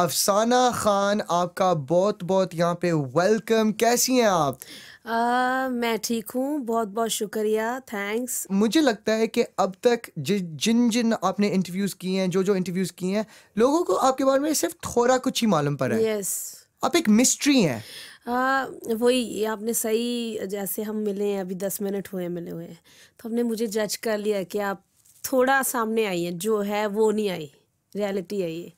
अफसाना खान आपका बहुत बहुत यहाँ पे वेलकम कैसी हैं आप आ, मैं ठीक हूँ बहुत बहुत शुक्रिया थैंक्स मुझे लगता है कि अब तक जि, जिन जिन आपने इंटरव्यूज किए हैं जो जो इंटरव्यूज किए हैं लोगों को आपके बारे में सिर्फ थोड़ा कुछ ही मालूम पड़ा है यस आप एक मिस्ट्री हैं वही आपने सही जैसे हम मिले हैं अभी दस मिनट हुए मिले हुए हैं तो हमने मुझे जज कर लिया कि आप थोड़ा सामने आई हैं जो है वो नहीं आई रियलिटी है ये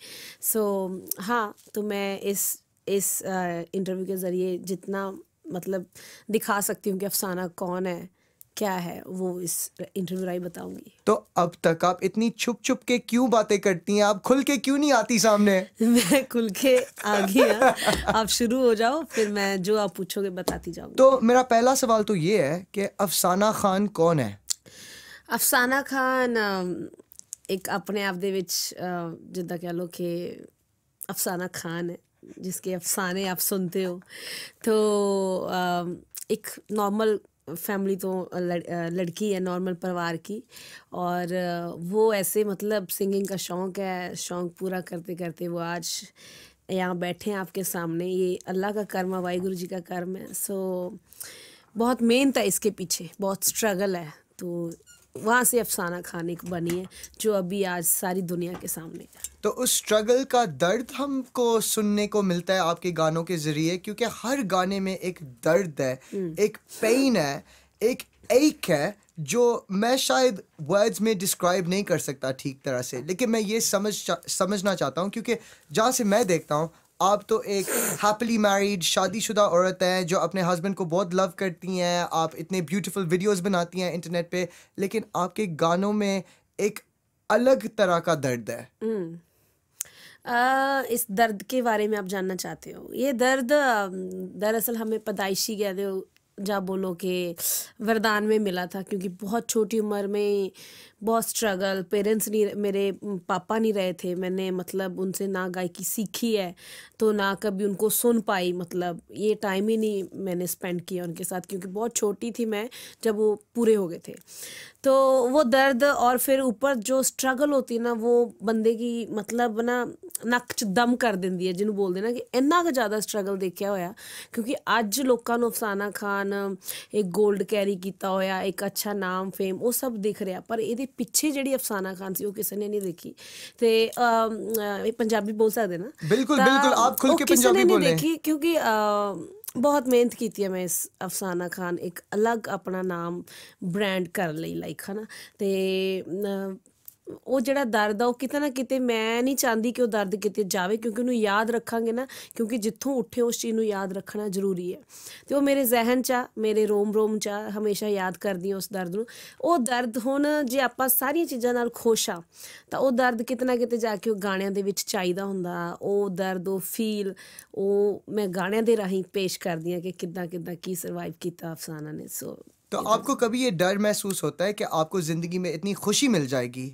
सो so, हाँ तो मैं इस इस इंटरव्यू के ज़रिए जितना मतलब दिखा सकती हूँ कि अफसाना कौन है क्या है वो इस इंटरव्यू राय बताऊंगी तो अब तक आप इतनी छुप छुप के क्यों बातें करती हैं आप खुल के क्यों नहीं आती सामने मैं खुल के आ गई आप शुरू हो जाओ फिर मैं जो आप पूछोगे बताती जाऊँ तो मेरा पहला सवाल तो ये है कि अफसाना खान कौन है अफसाना खान एक अपने आप दे जिदा कह लो कि अफसाना खान है जिसके अफसाने आप सुनते हो तो एक नॉर्मल फैमिली तो लड़, लड़की है नॉर्मल परिवार की और वो ऐसे मतलब सिंगिंग का शौक़ है शौक़ पूरा करते करते वो आज यहाँ बैठे हैं आपके सामने ये अल्लाह का कर्म है वाहिगुरु जी का कर्म है सो बहुत मेन था इसके पीछे बहुत स्ट्रगल है तो वहाँ से अफसाना खाने बनी है जो अभी आज सारी दुनिया के सामने है तो उस स्ट्रगल का दर्द हमको सुनने को मिलता है आपके गानों के ज़रिए क्योंकि हर गाने में एक दर्द है हम्म। एक पेन है एक एक है जो मैं शायद वर्ड्स में डिस्क्राइब नहीं कर सकता ठीक तरह से लेकिन मैं ये समझ समझना चाहता हूँ क्योंकि जहाँ से मैं देखता हूँ आप तो एक हैप्पली मैरिड शादीशुदा औरत हैं जो अपने हस्बैंड को बहुत लव करती हैं आप इतने ब्यूटीफुल वीडियोस बनाती हैं इंटरनेट पे लेकिन आपके गानों में एक अलग तरह का दर्द है hmm. आ, इस दर्द के बारे में आप जानना चाहते हो ये दर्द दरअसल हमें पदाइशी कह दो जहाँ बोलो कि वरदान में मिला था क्योंकि बहुत छोटी उम्र में बहुत स्ट्रगल पेरेंट्स नहीं मेरे पापा नहीं रहे थे मैंने मतलब उनसे ना गायकी सीखी है तो ना कभी उनको सुन पाई मतलब ये टाइम ही नहीं मैंने स्पेंड किया उनके साथ क्योंकि बहुत छोटी थी मैं जब वो पूरे हो गए थे तो वो दर्द और फिर ऊपर जो स्ट्रगल होती है ना वो बंदे की मतलब ना नक च दम कर ਦਿੰਦੀ जिन्हों ਜਿਹਨੂੰ ਬੋਲਦੇ कि इन्ना ਇੰਨਾ ज़्यादा स्ट्रगल देखा हुआ क्योंकि अज लोगों अफसाना खान एक गोल्ड कैरी किया हो एक अच्छा नाम फेम वो सब दिख रहा पर ये ਪਿੱਛੇ ਜਿਹੜੀ ਅਫਸਾਨਾ ਖਾਨ ਸੀ ਉਹ ਕਿਸੇ ਨੇ ਨਹੀਂ ਦੇਖੀ ਤੇ ਇਹ ਪੰਜਾਬੀ ਬੋਲ ਸਕਦੇ ਨਾ ਬਿਲਕੁਲ ਬਿਲਕੁਲ ਆਪ ਖੁੱਲ ਕੇ ਪੰਜਾਬੀ ਬੋਲੇ ਦੇਖੀ ਕਿਉਂਕਿ ਬਹੁਤ ਮਿਹਨਤ ਕੀਤੀ ਹੈ ਮੈਂ ਇਸ ਅਫਸਾਨਾ ਖਾਨ ਇੱਕ ਅਲੱਗ ਆਪਣਾ ਨਾਮ ਬ੍ਰਾਂਡ ਕਰ ਲਈ ਲਾਈਕ ਹਨਾ ਤੇ ਉਹ ਜਿਹੜਾ ਦਰਦ ਆ ਉਹ ਕਿਤੇ ਨਾ ਕਿਤੇ ਮੈਂ ਨਹੀਂ ਚਾਹਦੀ ਕਿ ਉਹ ਦਰਦ ਕਿਤੇ ਜਾਵੇ ਕਿਉਂਕਿ ਉਹਨੂੰ ਯਾਦ ਰੱਖਾਂਗੇ ਨਾ ਕਿਉਂਕਿ ਜਿੱਥੋਂ ਉੱਠੇ ਉਸ ਚੀਜ਼ ਨੂੰ ਯਾਦ ਰੱਖਣਾ ਜ਼ਰੂਰੀ ਹੈ ਤੇ ਉਹ ਮੇਰੇ ਜ਼ਿਹਨ 'ਚ ਮੇਰੇ ਰੋਮ ਰੋਮ 'ਚ ਹਮੇਸ਼ਾ ਯਾਦ ਕਰਦੀ ਉਸ ਦਰਦ ਨੂੰ ਉਹ ਦਰਦ ਹੁਣ ਜੇ ਆਪਾਂ ਸਾਰੀਆਂ ਚੀਜ਼ਾਂ ਨਾਲ ਖੁਸ਼ ਆ ਤਾਂ ਉਹ ਦਰਦ ਕਿਤੇ ਨਾ ਕਿਤੇ ਜਾ ਕੇ ਉਹ ਗਾਣਿਆਂ ਦੇ ਵਿੱਚ ਚਾਹੀਦਾ ਹੁੰਦਾ ਉਹ ਦਰਦ ਉਹ ਫੀਲ ਉਹ ਮੈਂ ਗਾਣਿਆਂ ਦੇ ਰਾਹੀਂ ਪੇਸ਼ ਕਰਦੀ ਆ ਕਿ ਕਿੱਦਾਂ ਕਿੱਦਾਂ ਕੀ ਸਰਵਾਈਵ ਕੀਤਾ ਅਫਸਾਨਾ ਨੇ ਸੋ ਤਾਂ ਆਪਕੋ कभी ਇਹ ਡਰ ਮਹਿਸੂਸ ਹੁੰਦਾ ਹੈ ਕਿ ਆਪਕੋ ਜ਼ਿੰਦਗੀ ਮੇਂ ਇਤਨੀ ਖੁਸ਼ੀ ਮਿਲ ਜਾਏਗੀ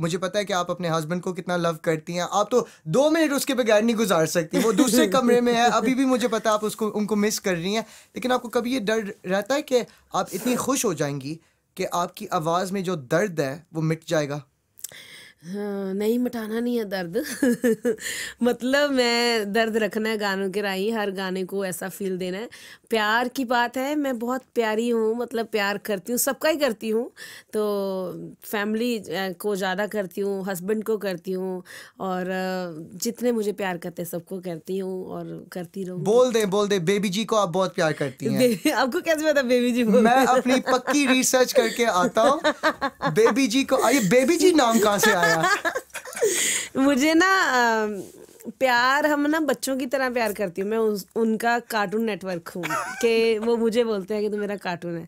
मुझे पता है कि आप अपने हस्बैंड को कितना लव करती हैं आप तो दो मिनट उसके बगैर नहीं गुजार सकती वो दूसरे कमरे में है अभी भी मुझे पता है आप उसको उनको मिस कर रही हैं लेकिन आपको कभी ये डर रहता है कि आप इतनी खुश हो जाएंगी कि आपकी आवाज़ में जो दर्द है वो मिट जाएगा हाँ, नहीं मिटाना नहीं है दर्द मतलब मैं दर्द रखना है गानों के राही हर गाने को ऐसा फील देना है प्यार की बात है मैं बहुत प्यारी हूँ मतलब प्यार करती हूँ सबका ही करती हूँ तो फैमिली को ज़्यादा करती हूँ हस्बैंड को करती हूँ और जितने मुझे प्यार करते हैं सबको करती हूँ और करती रहूँ बोल दे बोल दे बेबी जी को आप बहुत प्यार करती हैं आपको कैसे पता बेबी जी मैं अपनी पक्की रिसर्च करके आता हूँ बेबी जी को आइए बेबी जी नाम कहाँ से आया मुझे ना प्यार हम ना बच्चों की तरह प्यार करती हूँ मैं उस, उनका कार्टून नेटवर्क हूँ कि वो मुझे बोलते हैं कि तो मेरा कार्टून है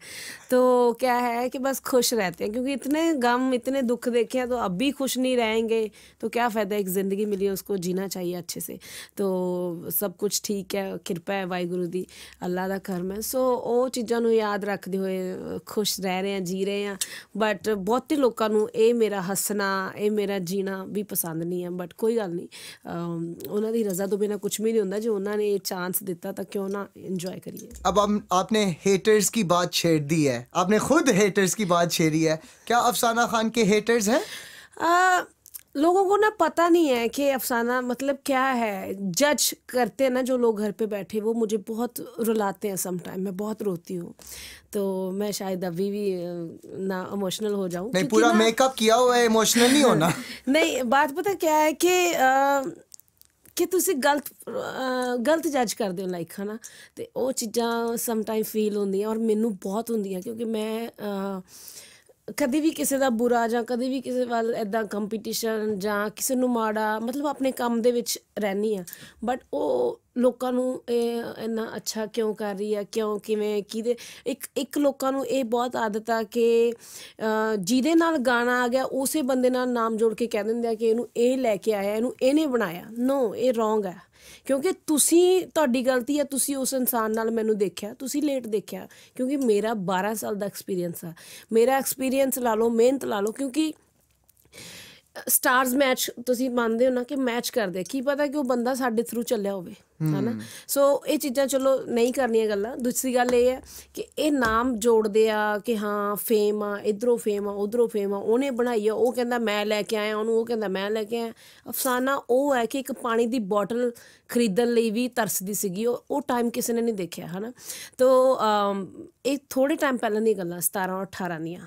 तो क्या है कि बस खुश रहते हैं क्योंकि इतने गम इतने दुख देखे हैं तो अब भी खुश नहीं रहेंगे तो क्या फ़ायदा एक ज़िंदगी मिली है उसको जीना चाहिए अच्छे से तो सब कुछ ठीक है ਕਿਰਪਾ है वाहगुरु की अल्लाह का ਕਰਮ है सो वो चीज़ों ਨੂੰ ਯਾਦ ਰੱਖਦੇ ਹੋਏ ਖੁਸ਼ ਰਹਿ ਰਹੇ ਆ ਜੀ ਰਹੇ ਆ ਬਟ ਬਹੁਤੇ ਲੋਕਾਂ मेरा ਇਹ ये मेरा जीना भी पसंद नहीं है बट कोई गल नहीं ਗੱਲ ਉਹਨਾਂ ਦੀ ਰਜ਼ਾ ਤੋਂ ਬਿਨਾ ਕੁਝ ਵੀ ਨਹੀਂ ਹੁੰਦਾ ਜੇ ਉਹਨਾਂ ਨੇ ਇਹ ਚਾਂਸ ਦਿੱਤਾ ਤਾਂ ਕਿਉਂ ਨਾ ਇੰਜੋਏ ਕਰੀਏ अब आपने हेटर्स की बात छेड़ दी है आपने खुद हेटर्स की बात छेड़ी है क्या अफसाना खान के हेटर्स हैं आ, लोगों को ना पता नहीं है कि अफसाना मतलब क्या है जज करते हैं ना जो लोग घर पे बैठे वो मुझे बहुत रुलाते हैं सम टाइम मैं बहुत रोती हूँ तो मैं शायद अभी भी ना इमोशनल हो जाऊँ नहीं पूरा मेकअप किया हुआ है इमोशनल नहीं होना नहीं बात पता क्या है कि आ, ਕਿ ਤੁਸੀਂ ਗਲਤ ਗਲਤ ਜੱਜ ਕਰਦੇ ਹੋ ਲਾਈਕ ਹਨਾ ਤੇ ਉਹ ਚੀਜ਼ਾਂ ਸਮ ਟਾਈਮ ਫੀਲ ਹੁੰਦੀਆਂ ਔਰ ਮੈਨੂੰ ਬਹੁਤ ਹੁੰਦੀਆਂ ਕਿਉਂਕਿ ਮੈਂ ਕਦੇ ਵੀ ਕਿਸੇ ਦਾ ਬੁਰਾ ਜਾਂ ਕਦੇ ਵੀ ਕਿਸੇ ਵੱਲ ਐਦਾਂ ਕੰਪੀਟੀਸ਼ਨ ਜਾਂ ਕਿਸੇ ਨੂੰ ਮਾੜਾ ਮਤਲਬ ਆਪਣੇ ਕੰਮ ਦੇ ਵਿੱਚ ਰਹਿਣੀ ਆ ਬਟ ਉਹ ਲੋਕਾਂ ਨੂੰ ਇਹ ਇੰਨਾ ਅੱਛਾ ਕਿਉਂ ਕਰ ਰਹੀ ਆ ਕਿਉਂ ਕਿਵੇਂ ਕਿਹਦੇ ਇੱਕ ਇੱਕ ਲੋਕਾਂ ਨੂੰ ਇਹ ਬਹੁਤ ਆਦਤ ਆ ਕਿ ਜਿਹਦੇ ਨਾਲ ਗਾਣਾ ਆ ਗਿਆ ਉਸੇ ਬੰਦੇ ਨਾਲ ਨਾਮ ਜੋੜ ਕੇ ਕਹਿ ਦਿੰਦੇ ਆ ਕਿ ਇਹਨੂੰ ਇਹ ਲੈ ਕੇ ਆਇਆ ਇਹਨੂੰ ਇਹਨੇ ਬਣਾਇਆ ਨੋ ਇਹ ਰੋਂਗ ਆ ਕਿਉਂਕਿ ਤੁਸੀਂ ਤੁਹਾਡੀ ਗਲਤੀ ਆ ਤੁਸੀਂ ਉਸ ਇਨਸਾਨ ਨਾਲ ਮੈਨੂੰ ਦੇਖਿਆ ਤੁਸੀਂ ਲੇਟ ਦੇਖਿਆ ਕਿਉਂਕਿ ਮੇਰਾ 12 ਸਾਲ ਦਾ ਐਕਸਪੀਰੀਅੰਸ ਆ ਮੇਰਾ ਐਕਸਪੀਰੀਅੰਸ ਲਾ ਲਓ ਮਿਹਨਤ ਲਾ ਲਓ ਕਿਉਂਕਿ ਸਟਾਰਸ ਮੈਚ ਤੁਸੀਂ ਮੰਨਦੇ ਹੋ ਨਾ ਕਿ ਮੈਚ ਕਰਦੇ ਕੀ ਪਤਾ ਕਿ ਉਹ ਬੰਦਾ ਸਾਡੇ ਥਰੂ ਚੱਲਿਆ ਹੋਵੇ ਹਨਾ ਸੋ ਇਹ ਚੀਜ਼ਾਂ ਚਲੋ ਨਹੀਂ ਕਰਨੀਆਂ ਗੱਲਾਂ ਦੂਸਰੀ ਗੱਲ ਇਹ ਹੈ ਕਿ ਇਹ ਨਾਮ ਜੋੜਦੇ ਆ ਕਿ ਹਾਂ ਫੇਮ ਆ ਇਧਰੋਂ ਫੇਮ ਆ ਉਧਰੋਂ ਫੇਮ ਆ ਉਹਨੇ ਬਣਾਈ ਆ ਉਹ ਕਹਿੰਦਾ ਮੈਂ ਲੈ ਕੇ ਆਇਆ ਉਹਨੂੰ ਉਹ ਕਹਿੰਦਾ ਮੈਂ ਲੈ ਕੇ ਆਇਆ ਅਫਸਾਨਾ ਉਹ ਹੈ ਕਿ ਇੱਕ ਪਾਣੀ ਦੀ ਬੋਟਲ ਖਰੀਦਣ ਲਈ ਵੀ ਤਰਸਦੀ ਸੀਗੀ ਉਹ ਉਹ ਟਾਈਮ ਕਿਸੇ ਨੇ ਨਹੀਂ ਦੇਖਿਆ ਹਨਾ ਤੋ ਇਹ ਥੋੜੇ ਟਾਈਮ ਪਹਿਲਾਂ ਦੀ ਗੱਲਾਂ 17 18 ਦੀਆਂ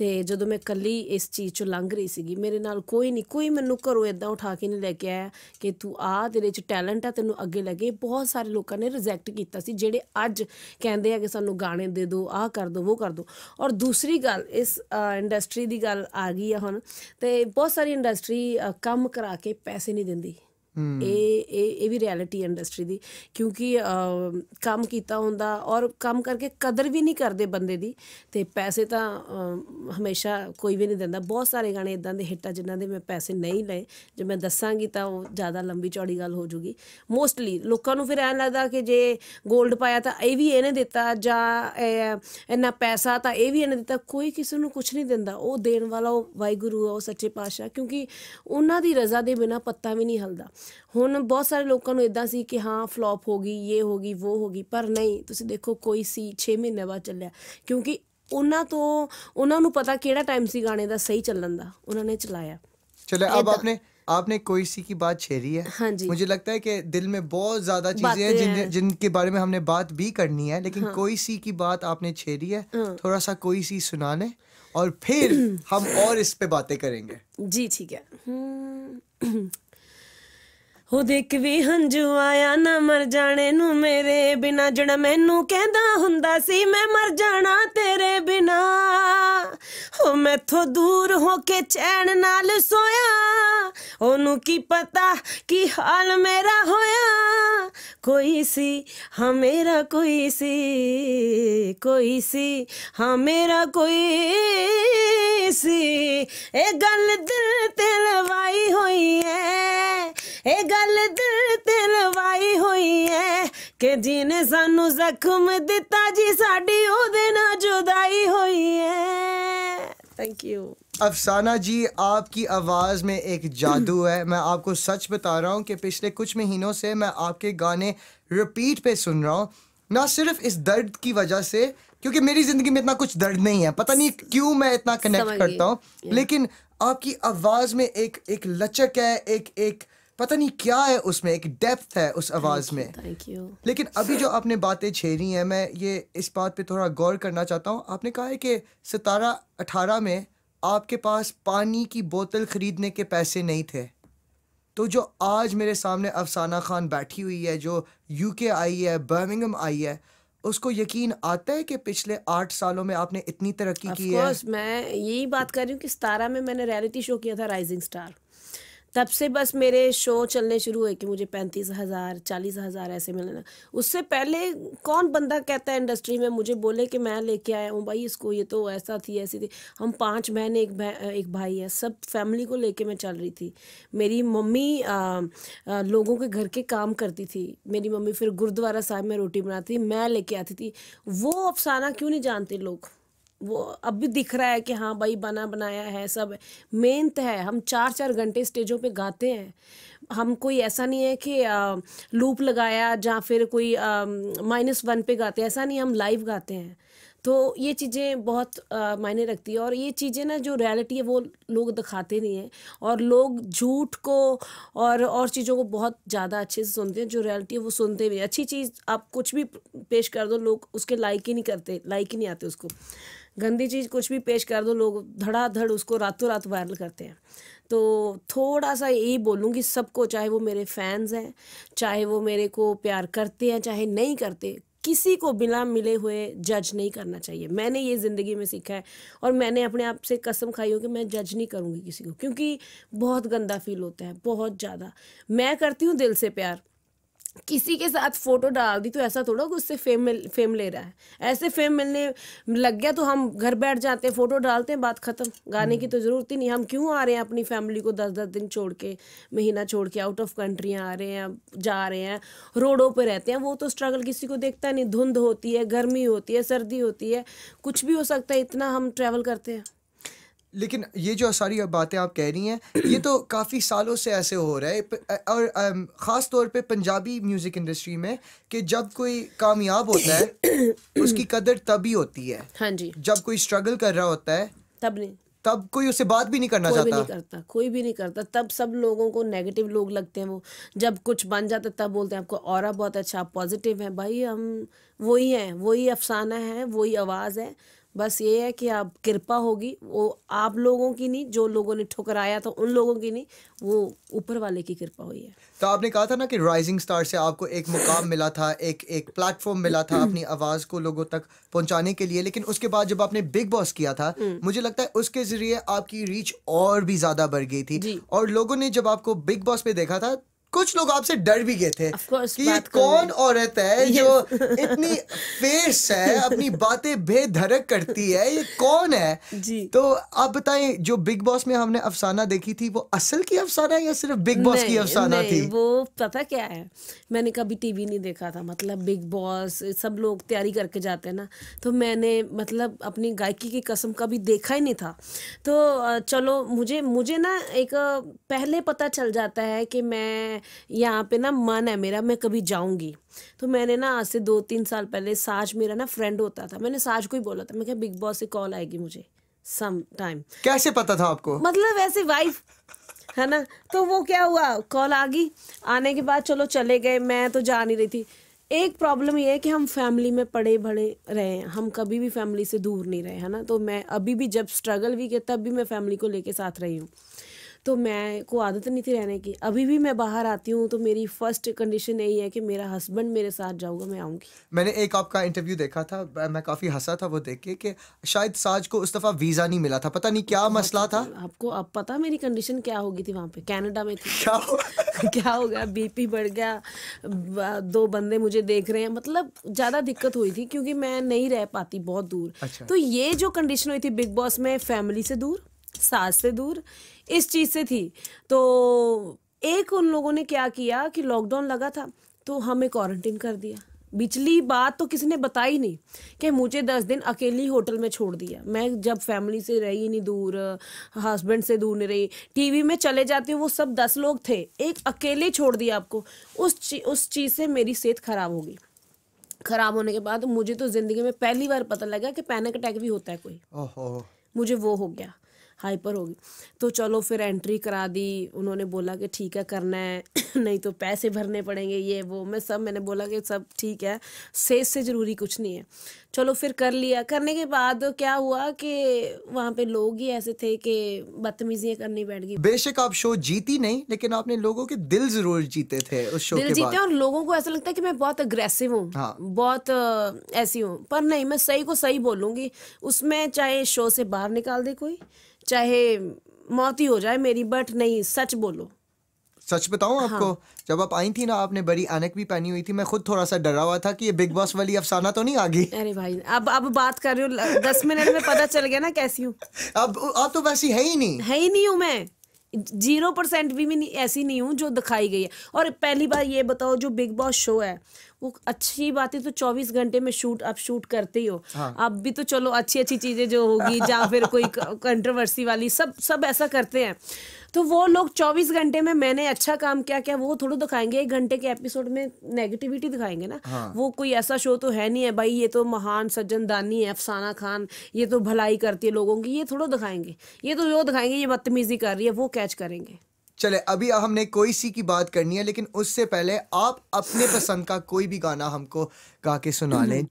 ਤੇ ਜਦੋਂ ਮੈਂ ਕੱਲੀ ਇਸ ਚੀਜ਼ ਚੋਂ ਲੰਘ ਰਹੀ ਸੀਗੀ ਮੇਰੇ ਨਾਲ ਕੋਈ ਨਹੀਂ ਕੋਈ ਮੈਨੂੰ ਘਰੋਂ ਇਦਾਂ ਉਠਾ ਕੇ ਨਹੀਂ ਲੈ ਕੇ ਆਇਆ ਕਿ ਤੂੰ ਆ ਤੇਰੇ 'ਚ ਟੈਲੈਂਟ ਆ ਤੈਨੂੰ ਅੱਗੇ ਲੱਗੇ ਬਹੁਤ ਸਾਰੇ ਲੋਕਾਂ ਨੇ ਰਿਜੈਕਟ ਕੀਤਾ ਸੀ ਜਿਹੜੇ ਅੱਜ ਕਹਿੰਦੇ ਆ ਕਿ ਸਾਨੂੰ ਗਾਣੇ ਦੇ ਦਿਓ ਆਹ ਕਰ ਦਿਓ ਉਹ ਕਰ ਦਿਓ ਔਰ ਦੂਸਰੀ ਗੱਲ ਇਸ ਇੰਡਸਟਰੀ ਦੀ ਗੱਲ ਆ ਗਈ ਆ ਹੁਣ ਤੇ ਬਹੁਤ ਸਾਰੀ ਇੰਡਸਟਰੀ ਕੰਮ ਕਰਾ ਕੇ ਪੈਸੇ ਨਹੀਂ ਦਿੰਦੀ ਇਹ ਇਹ ਇਹ ਵੀ ਰਿਐਲਿਟੀ ਇੰਡਸਟਰੀ ਦੀ ਕਿਉਂਕਿ ਕੰਮ ਕੀਤਾ ਹੁੰਦਾ ਔਰ ਕੰਮ ਕਰਕੇ ਕਦਰ ਵੀ ਨਹੀਂ ਕਰਦੇ ਬੰਦੇ ਦੀ ਤੇ ਪੈਸੇ ਤਾਂ ਹਮੇਸ਼ਾ ਕੋਈ ਵੀ ਨਹੀਂ ਦਿੰਦਾ ਬਹੁਤ ਸਾਰੇ ਗਾਣੇ ਇਦਾਂ ਦੇ ਹਿੱਟ ਆ ਜਿਨ੍ਹਾਂ ਦੇ ਮੈਂ ਪੈਸੇ ਨਹੀਂ ਲਏ ਜੇ ਮੈਂ ਦੱਸਾਂਗੀ ਤਾਂ ਉਹ ਜ਼ਿਆਦਾ ਲੰਬੀ ਚੌੜੀ ਗੱਲ ਹੋ ਜੂਗੀ ਮੋਸਟਲੀ ਲੋਕਾਂ ਨੂੰ ਫਿਰ ਐਨ ਲੱਗਦਾ ਕਿ ਜੇ 골ਡ ਪਾਇਆ ਤਾਂ ਇਹ ਵੀ ਇਹਨੇ ਦਿੱਤਾ ਜਾਂ ਇੰਨਾ ਪੈਸਾ ਤਾਂ ਇਹ ਵੀ ਇਹਨੇ ਦਿੱਤਾ ਕੋਈ ਕਿਸੇ ਨੂੰ ਕੁਝ ਨਹੀਂ ਦਿੰਦਾ ਉਹ ਦੇਣ ਵਾਲਾ ਉਹ ਵਾਹਿਗੁਰੂ ਆ ਉਹ ਸੱਚੇ ਪਾਤਸ਼ਾਹ ਕਿਉਂਕਿ ਉਹਨਾਂ ਦੀ ਰਜ਼ਾ ਦੇ ਬਿਨਾ ਪੱਤਾ ਵੀ ਨਹੀਂ ਹਲਦਾ ਹੁਣ ਬਹੁਤ ਸਾਰੇ ਲੋਕਾਂ ਨੂੰ ਇਦਾਂ ਸੀ ਕਿ ਹਾਂ ਫਲॉप ਹੋ ਗਈ ਇਹ ਹੋ ਗਈ ਉਹ ਹੋ ਗਈ ਪਰ ਨਹੀਂ ਤੁਸੀਂ ਦੇਖੋ ਕੋਈ ਸੀ 6 ਮਹੀਨੇ ਬਾਅਦ ਚੱਲਿਆ ਕਿਉਂਕਿ ਉਹਨਾਂ ਤੋਂ ਉਹਨਾਂ ਨੂੰ ਪਤਾ ਕਿਹੜਾ ਟਾਈਮ ਸੀ ਗਾਣੇ ਦਾ ਸਹੀ ਚੱਲਣ ਦਾ ਉਹਨਾਂ ਨੇ ਚਲਾਇਆ ਚਲੇ अब आपने आपने कोई सी की बात छेड़ी है हाँ जी। मुझे लगता है कि दिल में बहुत ज्यादा चीजें हैं जिन जिनके बारे में हमने बात भी करनी है लेकिन हाँ। कोई सी की बात आपने छेड़ी है हाँ। थोड़ा सा कोई सी सुना ले और फिर हम और इस पे बातें करेंगे जी ठीक है हम्म। ਉਹ ਦੇਖ ਵੀ ਹੰਝੂ ਆਇਆ ਨਾ ਮਰ ਜਾਣੇ ਨੂੰ ਮੇਰੇ ਬਿਨਾ ਜਣ ਮੈਨੂੰ ਕਹਿੰਦਾ ਹੁੰਦਾ ਸੀ ਮੈਂ ਮਰ ਜਾਣਾ ਤੇਰੇ ਬਿਨਾ ਹੋ ਮੈਥੋਂ ਦੂਰ ਹੋ ਕੇ ਚੈਨ ਨਾਲ ਸੋਇਆ ਉਹਨੂੰ ਕੀ ਪਤਾ ਕੀ ਹਾਲ ਮੇਰਾ ਹੋਇਆ ਕੋਈ ਸੀ ਹਾਂ ਮੇਰਾ ਕੋਈ ਸੀ ਕੋਈ ਸੀ ਹਾਂ ਮੇਰਾ ਕੋਈ ਸੀ ਇਹ ਗੱਲ ਦਿਲ ਤੇ ਲਵਾਈ ਹੋਈ ਹੈ ਇਹ गल दिल तिलवाई हुई है ਐ ਕਿ सानू जख्म दिता जी साड़ी ਸਾਡੀ ਉਹਦੇ जुदाई हुई है थैंक यू अफसाना जी आपकी आवाज़ में एक जादू है मैं आपको सच बता रहा हूँ कि पिछले कुछ महीनों से मैं आपके गाने रिपीट पे सुन रहा हूँ ना सिर्फ इस दर्द की वजह से क्योंकि मेरी ज़िंदगी में इतना कुछ दर्द नहीं है पता नहीं क्यों मैं इतना कनेक्ट करता हूँ लेकिन आपकी आवाज़ में एक एक लचक है एक एक पता नहीं क्या है उसमें एक डेप्थ है उस आवाज़ में थैंक यू लेकिन अभी जो आपने बातें छेड़ी हैं मैं ये इस बात पे थोड़ा गौर करना चाहता हूँ आपने कहा है कि सतारा अठारह में आपके पास पानी की बोतल ख़रीदने के पैसे नहीं थे तो जो आज मेरे सामने अफसाना खान बैठी हुई है जो यूके आई है बर्मिंगम आई है उसको यकीन आता है कि पिछले आठ सालों में आपने इतनी तरक्की की है मैं यही बात कर रही हूँ कि सतारा में मैंने रियलिटी शो किया था राइजिंग स्टार तब से बस मेरे शो चलने शुरू हुए कि मुझे पैंतीस हज़ार चालीस हज़ार ऐसे मिलना उससे पहले कौन बंदा कहता है इंडस्ट्री में मुझे बोले कि मैं लेके आया हूँ भाई इसको ये तो ऐसा थी ऐसी थी हम पांच बहन एक बहन एक भाई है सब फैमिली को लेके मैं चल रही थी मेरी मम्मी आ, आ, लोगों के घर के काम करती थी मेरी मम्मी फिर गुरुद्वारा साहब में रोटी बनाती मैं लेके आती थी वो अफसाना क्यों नहीं जानते लोग वो अब भी दिख रहा है कि हाँ भाई बना बनाया है सब मेन तो है हम चार चार घंटे स्टेजों पे गाते हैं हम कोई ऐसा नहीं है कि आ, लूप लगाया या फिर कोई माइनस वन पे गाते ऐसा नहीं हम लाइव गाते हैं तो ये चीज़ें बहुत मायने रखती है और ये चीज़ें ना जो रियलिटी है वो लोग दिखाते नहीं हैं और लोग झूठ को और और चीज़ों को बहुत ज़्यादा अच्छे से सुनते हैं जो रियलिटी है वो सुनते भी अच्छी चीज़ आप कुछ भी पेश कर दो लोग उसके लाइक ही नहीं करते लाइक ही नहीं आते उसको गंदी चीज़ कुछ भी पेश कर दो लोग धड़ाधड़ उसको रातों रात वायरल करते हैं तो थोड़ा सा यही बोलूँगी सबको चाहे वो मेरे फैंस हैं चाहे वो मेरे को प्यार करते हैं चाहे नहीं करते किसी को बिना मिले हुए जज नहीं करना चाहिए मैंने ये ज़िंदगी में सीखा है और मैंने अपने आप से कसम खाई हो कि मैं जज नहीं करूँगी किसी को क्योंकि बहुत गंदा फील होता है बहुत ज़्यादा मैं करती हूँ दिल से प्यार किसी के साथ फोटो डाल दी तो ऐसा थोड़ा कि उससे फेम मिल फेम ले रहा है ऐसे फेम मिलने लग गया तो हम घर बैठ जाते हैं फोटो डालते हैं बात खत्म गाने की तो हम्म। ज़रूरत ही नहीं हम क्यों आ रहे हैं अपनी फैमिली को दस दस दिन छोड़ के महीना छोड़ के आउट ऑफ कंट्रियाँ आ रहे हैं जा रहे हैं रोडों पर रहते हैं वो तो स्ट्रगल किसी को देखता नहीं धुंध होती है गर्मी होती है सर्दी होती है कुछ भी हो सकता है इतना हम ट्रैवल करते हैं लेकिन ये जो सारी बातें आप कह रही हैं ये तो काफ़ी सालों से ऐसे हो रहा है और ख़ास तौर पे पंजाबी म्यूज़िक इंडस्ट्री में कि जब कोई कामयाब होता है उसकी कदर तभी होती है हाँ जी जब कोई स्ट्रगल कर रहा होता है तब नहीं तब कोई उसे बात भी नहीं करना चाहता कोई नहीं करता कोई भी नहीं करता तब सब लोगों को नेगेटिव लोग लगते हैं वो जब कुछ बन जाता तब बोलते हैं आपको और बहुत अच्छा आप पॉजिटिव है भाई हम वही हैं वही अफसाना है वही आवाज़ है बस ये है कि आप कृपा होगी वो आप लोगों की नहीं जो लोगों ने ठुकराया था उन लोगों की नहीं वो ऊपर वाले की कृपा हुई है तो आपने कहा था ना कि राइजिंग स्टार से आपको एक मुकाम मिला था एक एक प्लेटफॉर्म मिला था अपनी आवाज़ को लोगों तक पहुंचाने के लिए लेकिन उसके बाद जब आपने बिग बॉस किया था हम्म। मुझे लगता है उसके ज़रिए आपकी रीच और भी ज़्यादा बढ़ गई थी और लोगों ने जब आपको बिग बॉस पे देखा था कुछ लोग आपसे डर भी गए थे कि कौन औरत है yes. जो इतनी फेस है अपनी बातें बेधड़क करती है ये कौन है जी तो आप बताएं जो बिग बॉस में हमने अफसाना देखी थी वो असल की अफसाना या सिर्फ बिग बॉस की अफसाना थी वो पता क्या है मैंने कभी टीवी नहीं देखा था मतलब बिग बॉस सब लोग तैयारी करके जाते हैं ना तो मैंने मतलब अपनी गायकी की कसम कभी देखा ही नहीं था तो चलो मुझे मुझे ना एक पहले पता चल जाता है कि मैं यहाँ पे ना मन है मेरा मैं कभी जाऊँगी तो मैंने ना आज से दो तीन साल पहले साज मेरा ना फ्रेंड होता था मैंने साज को ही बोला था मैं क्या बिग बॉस से कॉल आएगी मुझे सम टाइम कैसे पता था आपको मतलब ऐसे वाइफ है ना तो वो क्या हुआ कॉल आ गई आने के बाद चलो चले गए मैं तो जा नहीं रही थी एक प्रॉब्लम ये है कि हम फैमिली में पड़े भड़े रहे हैं हम कभी भी फैमिली से दूर नहीं रहे है ना तो मैं अभी भी जब स्ट्रगल भी किया तब भी मैं फैमिली को लेके साथ रही हूँ तो मैं को आदत नहीं थी रहने की अभी भी मैं बाहर आती हूँ तो मेरी फर्स्ट कंडीशन यही है कि मेरा हस्बैंड मेरे साथ जाऊँगा मैं आऊँगी मैंने एक आपका इंटरव्यू देखा था मैं काफ़ी हंसा था वो देख के कि शायद साज को उस दफ़ा वीज़ा नहीं मिला था पता नहीं क्या मसला था अच्छा। आपको अब पता मेरी कंडीशन क्या होगी थी वहाँ पे कैनेडा में थी क्या हो क्या हो गया बीपी बढ़ गया दो बंदे मुझे देख रहे हैं मतलब ज़्यादा दिक्कत हुई थी क्योंकि मैं नहीं रह पाती बहुत दूर अच्छा। तो ये जो कंडीशन हुई थी बिग बॉस में फैमिली से दूर सास से दूर इस चीज़ से थी तो एक उन लोगों ने क्या किया कि लॉकडाउन लगा था तो हमें क्वारंटीन कर दिया बिचली बात तो किसी ने बताई नहीं कि मुझे दस दिन अकेली होटल में छोड़ दिया मैं जब फैमिली से रही नहीं दूर हस्बैंड से दूर नहीं रही टीवी में चले जाती हूँ वो सब दस लोग थे एक अकेले छोड़ दिया आपको उस ची, उस चीज़ से मेरी सेहत ख़राब होगी ख़राब होने के बाद मुझे तो ज़िंदगी में पहली बार पता लगा कि पैनिक अटैक भी होता है कोई मुझे वो हो गया हाइपर होगी तो चलो फिर एंट्री करा दी उन्होंने बोला कि ठीक है करना है नहीं तो पैसे भरने पड़ेंगे ये वो मैं सब मैंने बोला कि सब ठीक है सेज से ज़रूरी कुछ नहीं है चलो फिर कर लिया करने के बाद क्या हुआ कि वहाँ पे लोग ही ऐसे थे कि बदतमीजियाँ करनी बैठ गई बेशक आप शो जीती नहीं लेकिन आपने लोगों के दिल जरूर जीते थे उस शो दिल के जीते और लोगों को ऐसा लगता है कि मैं बहुत अग्रेसिव हूँ हाँ। बहुत ऐसी हूँ पर नहीं मैं सही को सही बोलूँगी उसमें चाहे शो से बाहर निकाल दे कोई चाहे मौत ही हो जाए मेरी बट नहीं सच बोलो सच बताऊं हाँ। आपको हाँ। जब आप आई थी ना आपने बड़ी एनक भी पहनी हुई थी मैं खुद थोड़ा सा डरा हुआ था कि ये बिग बॉस वाली अफसाना तो नहीं आ गई अरे भाई अब अब बात कर रहे हो दस मिनट में पता चल गया ना कैसी हूँ अब आप तो वैसी है ही नहीं है ही नहीं हूँ मैं जीरो परसेंट भी मैं ऐसी नहीं हूँ जो दिखाई गई है और पहली बार ये बताओ जो बिग बॉस शो है वो अच्छी बातें तो 24 घंटे में शूट आप शूट करते ही हो हाँ. आप भी तो चलो अच्छी अच्छी चीजें जो होगी या फिर कोई कंट्रोवर्सी वाली सब सब ऐसा करते हैं तो वो लोग 24 घंटे में मैंने अच्छा काम किया क्या वो थोड़ा दिखाएंगे एक घंटे के एपिसोड में नेगेटिविटी दिखाएंगे ना हाँ। वो कोई ऐसा शो तो है नहीं है भाई ये तो महान सज्जन दानी है अफसाना खान ये तो भलाई करती है लोगों की ये थोड़ा दिखाएंगे ये तो वो दिखाएंगे ये बदतमीजी कर रही है वो कैच करेंगे चले अभी हमने कोई सी की बात करनी है लेकिन उससे पहले आप अपने पसंद का कोई भी गाना हमको गा के सुना लें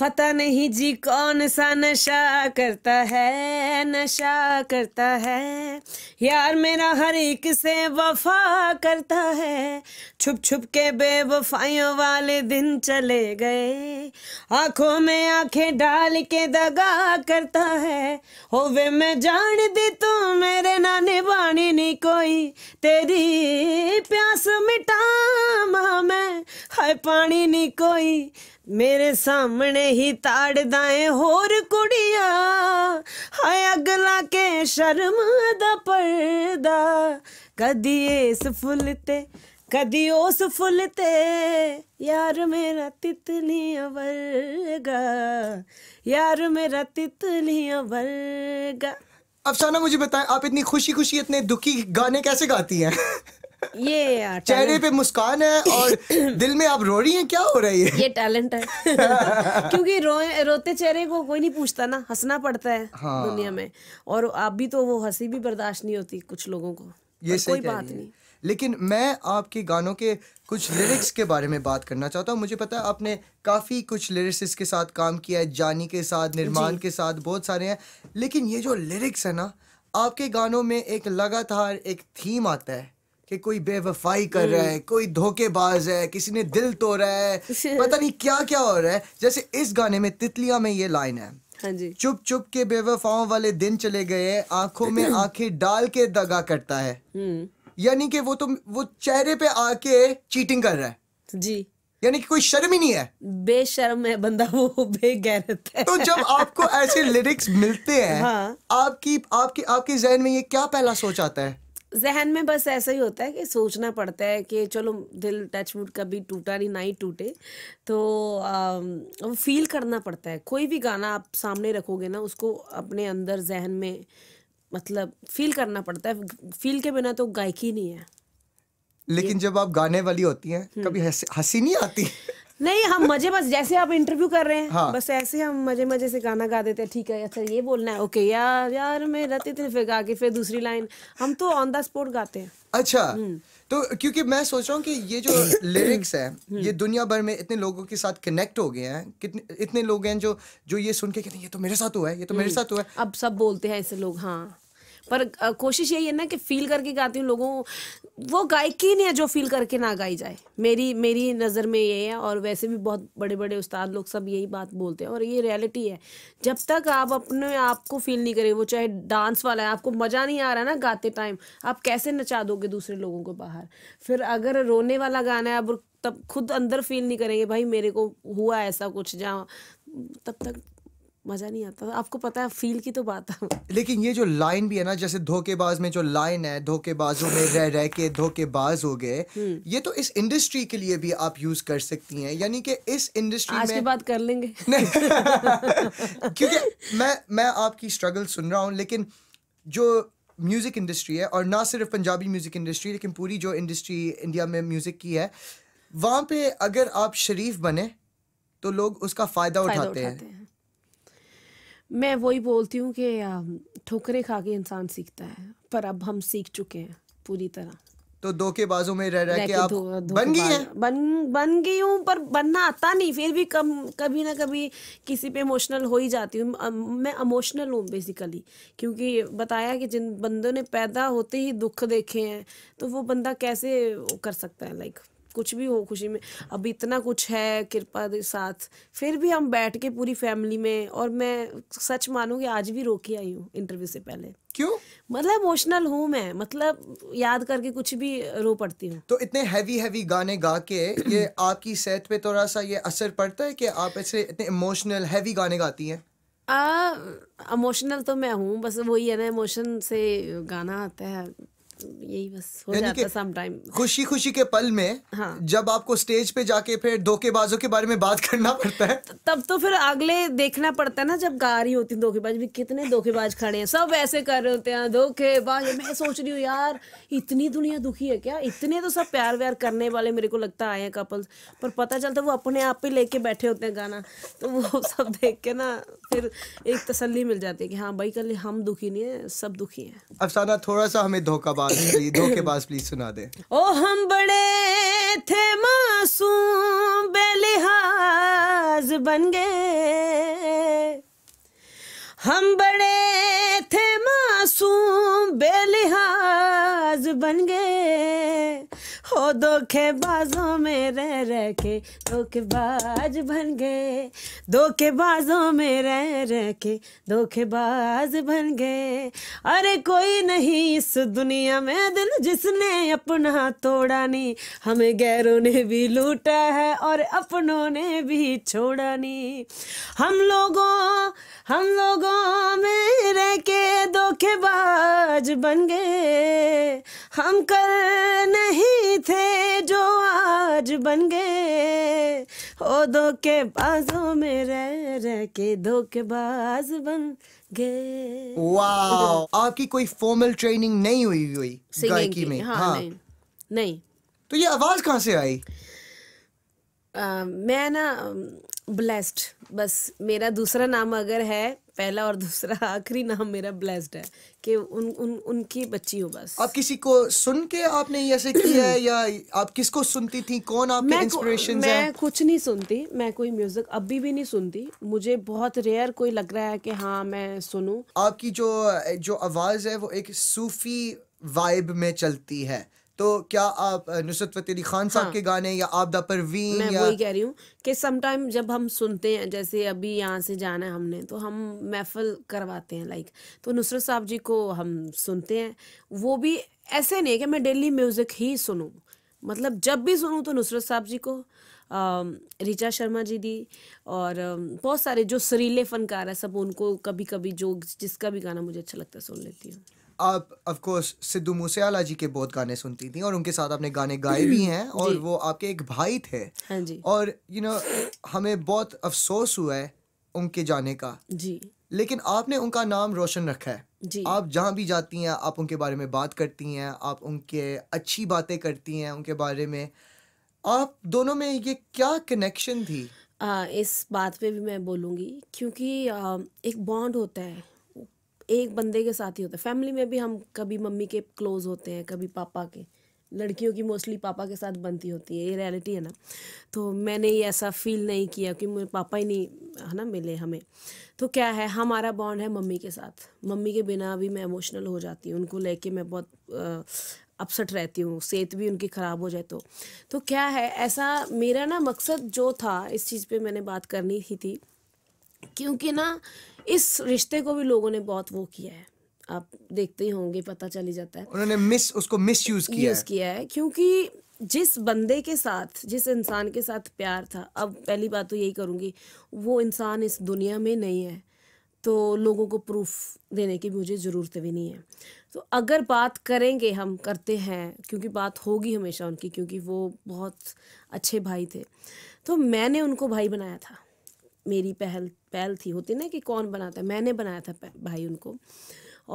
पता नहीं जी कौन सा नशा करता है नशा करता है यार मेरा हर एक से वफा करता है छुप छुप के बेवफाइयों वाले दिन चले गए आंखों में आंखें डाल के दगा करता है हो वे मैं जान दी तू मेरे नाने वाणी नहीं कोई तेरी प्यास मिटामा मैं हाय पानी नहीं कोई मेरे सामने ही ताड़दा है होर कुड़िया हाय अगला के शर्म पर्दा कदी इस फुल ते कदी उस फुल ते यार मेरा तितली वर्गा यार मेरा तितली वर्गा अफसाना मुझे बताएं आप इतनी खुशी खुशी इतने दुखी गाने कैसे गाती हैं ये चेहरे पे मुस्कान है और दिल में आप रो रही हैं क्या हो रहा है ये ये टैलेंट है क्योंकि रो, रोते चेहरे को कोई नहीं पूछता ना हंसना पड़ता है हाँ। दुनिया में और आप भी तो वो हंसी भी बर्दाश्त नहीं होती कुछ लोगों को ये कोई बात नहीं लेकिन मैं आपके गानों के कुछ लिरिक्स के बारे में बात करना चाहता हूँ मुझे पता है आपने काफ़ी कुछ लिरिक्स के साथ काम किया है जानी के साथ निर्माण के साथ बहुत सारे हैं लेकिन ये जो लिरिक्स है ना आपके गानों में एक लगातार एक थीम आता है कि कोई बेवफाई कर रहा हम्म। है कोई धोखेबाज है किसी ने दिल तोड़ा है पता नहीं क्या क्या हो रहा है जैसे इस गाने में तितलिया में ये लाइन है हाँ चुप चुप के बेवफाओं वाले दिन चले गए आंखों में आंखें डाल के दगा करता है हम्म। यानी कि वो तो वो चेहरे पे आके चीटिंग कर रहा है जी यानी कि कोई शर्म ही नहीं है बेशर्म है बंदा वो बेगैरत है तो जब आपको ऐसे लिरिक्स मिलते हैं हाँ। आपकी आपके आपके जहन में ये क्या पहला सोच आता है जहन में बस ऐसा ही होता है कि सोचना पड़ता है कि चलो दिल टचवुड कभी टूटा नहीं ना ही टूटे तो आ, फील करना पड़ता है कोई भी गाना आप सामने रखोगे ना उसको अपने अंदर जहन में मतलब फील करना पड़ता है फील के बिना तो गायकी नहीं है लेकिन जब आप गाने वाली होती हैं हम्म। कभी हंसी नहीं आती नहीं हम मजे बस जैसे आप इंटरव्यू कर रहे हैं हाँ। बस ऐसे हम मजे मजे से गाना गा देते हैं ठीक है अच्छा ये बोलना है ओके यार यार मैं रहती थी फिर गा के फिर दूसरी लाइन हम तो ऑन द स्पॉट गाते हैं अच्छा हम्म। तो क्योंकि मैं सोच रहा हूँ कि ये जो लिरिक्स है हम्म। ये दुनिया भर में इतने लोगों के साथ कनेक्ट हो गए हैं कितने इतने लोग हैं जो जो ये सुन के कहते हैं ये तो मेरे साथ हुआ है ये तो मेरे हम्म। साथ हुआ है अब सब बोलते हैं ऐसे लोग हाँ पर कोशिश यही है ना कि फील करके गाती हूँ लोगों वो गायकी नहीं है जो फील करके ना गाई जाए मेरी मेरी नज़र में ये है और वैसे भी बहुत बड़े बड़े उस्ताद लोग सब यही बात बोलते हैं और ये रियलिटी है जब तक आप अपने आप को फील नहीं करेंगे वो चाहे डांस वाला है आपको मज़ा नहीं आ रहा ना गाते टाइम आप कैसे नचा दोगे दूसरे लोगों को बाहर फिर अगर रोने वाला गाना है अब तब खुद अंदर फील नहीं करेंगे भाई मेरे को हुआ ऐसा कुछ जहाँ तब तक मज़ा नहीं आता आपको पता है फील की तो बात है लेकिन ये जो लाइन भी है ना जैसे धोखेबाज में जो लाइन है धोखेबाजों में रह रह के धोखेबाज हो गए हम्म। ये तो इस इंडस्ट्री के लिए भी आप यूज कर सकती हैं यानी कि इस इंडस्ट्री आज में... बात कर लेंगे क्योंकि मैं मैं आपकी स्ट्रगल सुन रहा हूँ लेकिन जो म्यूज़िक इंडस्ट्री है और ना सिर्फ पंजाबी म्यूज़िक इंडस्ट्री लेकिन पूरी जो इंडस्ट्री इंडिया में म्यूज़िक की है वहाँ पे अगर आप शरीफ बने तो लोग उसका फ़ायदा उठाते, उठाते हैं मैं वही बोलती हूँ कि ठोकरे खा के इंसान सीखता है पर अब हम सीख चुके हैं पूरी तरह तो दो के बाजू में रह रह के आप बन गई हैं बन बन गई हूँ पर बनना आता नहीं फिर भी कम कभी ना कभी किसी पे इमोशनल हो ही जाती हूँ मैं इमोशनल हूँ बेसिकली क्योंकि बताया कि जिन बंदों ने पैदा होते ही दुख देखे हैं तो वो बंदा कैसे कर सकता है लाइक like, कुछ भी हो खुशी में अब इतना कुछ है कृपा के साथ फिर भी हम बैठ के पूरी फैमिली में और मैं सच मानूँ कि आज भी रो के आई हूँ इंटरव्यू से पहले क्यों मतलब इमोशनल हूँ मैं मतलब याद करके कुछ भी रो पड़ती हूँ तो इतने हैवी हैवी गाने गा के ये आपकी सेहत पे थोड़ा सा ये असर पड़ता है कि आप ऐसे इतने इमोशनल हैवी गाने गाती हैं इमोशनल तो मैं हूँ बस वही है ना इमोशन से गाना आता है यही बस हो जाता खुशी खुशी के पल में हाँ जब आपको स्टेज पे जाके फिर धोखेबाजों के बारे में बात करना पड़ता है तब तो फिर अगले देखना पड़ता है ना जब गा रही होती धोखेबाज भी कितने धोखेबाज खड़े हैं सब ऐसे कर रहे होते हैं धोखेबाज मैं सोच रही हूँ यार इतनी दुनिया दुखी है क्या इतने तो सब प्यार व्यार करने वाले मेरे को लगता आए हैं कपल्स पर पता चलता वो अपने आप पे लेके बैठे होते हैं गाना तो वो सब देख के ना फिर एक तसली मिल जाती है कि हाँ भाई कल हम दुखी नहीं है सब दुखी है अफसाना थोड़ा सा हमें धोखा आवाज धोखेबाज प्लीज सुना दे ओ हम बड़े थे मासूम बेलिहाज बन गए हम बड़े थे मासूम बेलिहाज बन गए हो धोखेबाजों में रह रह के धोखेबाज बन गए धोखेबाजों में रह रह के धोखेबाज बन गए अरे कोई नहीं इस दुनिया में दिल जिसने अपना तोड़ा नहीं हमें गैरों ने भी लूटा है और अपनों ने भी छोड़ा नहीं हम लोगों हम लोगों में रह के धोखेबाज बन गए हम कर नहीं थे जो आज बन गए ओ धोखेबाजों में रह रह के धोखेबाज बन वाओ आपकी कोई फॉर्मल ट्रेनिंग नहीं हुई हुई गायकी में हाँ, हाँ। नहीं, नहीं तो ये आवाज कहाँ से आई Uh, मैं ना ब्लेस्ड बस मेरा दूसरा नाम अगर है पहला और दूसरा आखिरी नाम मेरा ब्लेस्ड है कि उन उन उनकी बच्ची हो बस आप किसी को सुन के आपने ऐसे किया है या आप किसको सुनती थी कौन आपके इंस्पिरेशंस हैं मैं कुछ नहीं सुनती मैं कोई म्यूजिक अभी भी नहीं सुनती मुझे बहुत रेयर कोई लग रहा है कि हाँ मैं सुनूं आपकी जो जो आवाज़ है वो एक सूफी वाइब में चलती है तो क्या आप नुसरत फतेह अली खान साहब हाँ। के गाने या आपदा परवीन मैं या... वही कह रही हूँ कि समटाइम जब हम सुनते हैं जैसे अभी यहाँ से जाना है हमने तो हम महफल करवाते हैं लाइक तो नुसरत साहब जी को हम सुनते हैं वो भी ऐसे नहीं है कि मैं डेली म्यूज़िक ही सुनूँ मतलब जब भी सुनूँ तो नुसरत साहब जी को रिचा शर्मा जी दी और बहुत सारे जो सरीले फनकार है सब उनको कभी कभी जो जिसका भी गाना मुझे अच्छा लगता है सुन लेती हूँ आप ऑफ कोर्स सिद्धू मूसेवाला जी के बहुत गाने सुनती थी और उनके साथ आपने गाने गाए भी हैं और वो आपके एक भाई थे हाँ जी और यू you नो know, हमें बहुत अफसोस हुआ है उनके जाने का जी लेकिन आपने उनका नाम रोशन रखा है जी आप जहाँ भी जाती हैं आप उनके बारे में बात करती हैं आप उनके अच्छी बातें करती हैं उनके बारे में आप दोनों में ये क्या कनेक्शन थी आ, इस बात पे भी मैं बोलूँगी क्योंकि आ, एक बॉन्ड होता है एक बंदे के साथ ही होता है फैमिली में भी हम कभी मम्मी के क्लोज होते हैं कभी पापा के लड़कियों की मोस्टली पापा के साथ बनती होती है ये रियलिटी है ना तो मैंने ये ऐसा फील नहीं किया कि मेरे पापा ही नहीं है ना मिले हमें तो क्या है हमारा बॉन्ड है मम्मी के साथ मम्मी के बिना भी मैं इमोशनल हो जाती हूँ उनको लेके मैं बहुत अपसेट रहती हूँ सेहत भी उनकी ख़राब हो जाए तो तो क्या है ऐसा मेरा ना मकसद जो था इस चीज़ पे मैंने बात करनी ही थी क्योंकि ना इस रिश्ते को भी लोगों ने बहुत वो किया है आप देखते ही होंगे पता चल ही जाता है उन्होंने मिस उसको मिस यूज किया यूज किया है क्योंकि जिस बंदे के साथ जिस इंसान के साथ प्यार था अब पहली बात तो यही करूँगी वो इंसान इस दुनिया में नहीं है तो लोगों को प्रूफ देने की मुझे ज़रूरत भी नहीं है तो अगर बात करेंगे हम करते हैं क्योंकि बात होगी हमेशा उनकी क्योंकि वो बहुत अच्छे भाई थे तो मैंने उनको भाई बनाया था मेरी पहल पहल थी होती ना कि कौन बनाता है मैंने बनाया था भाई उनको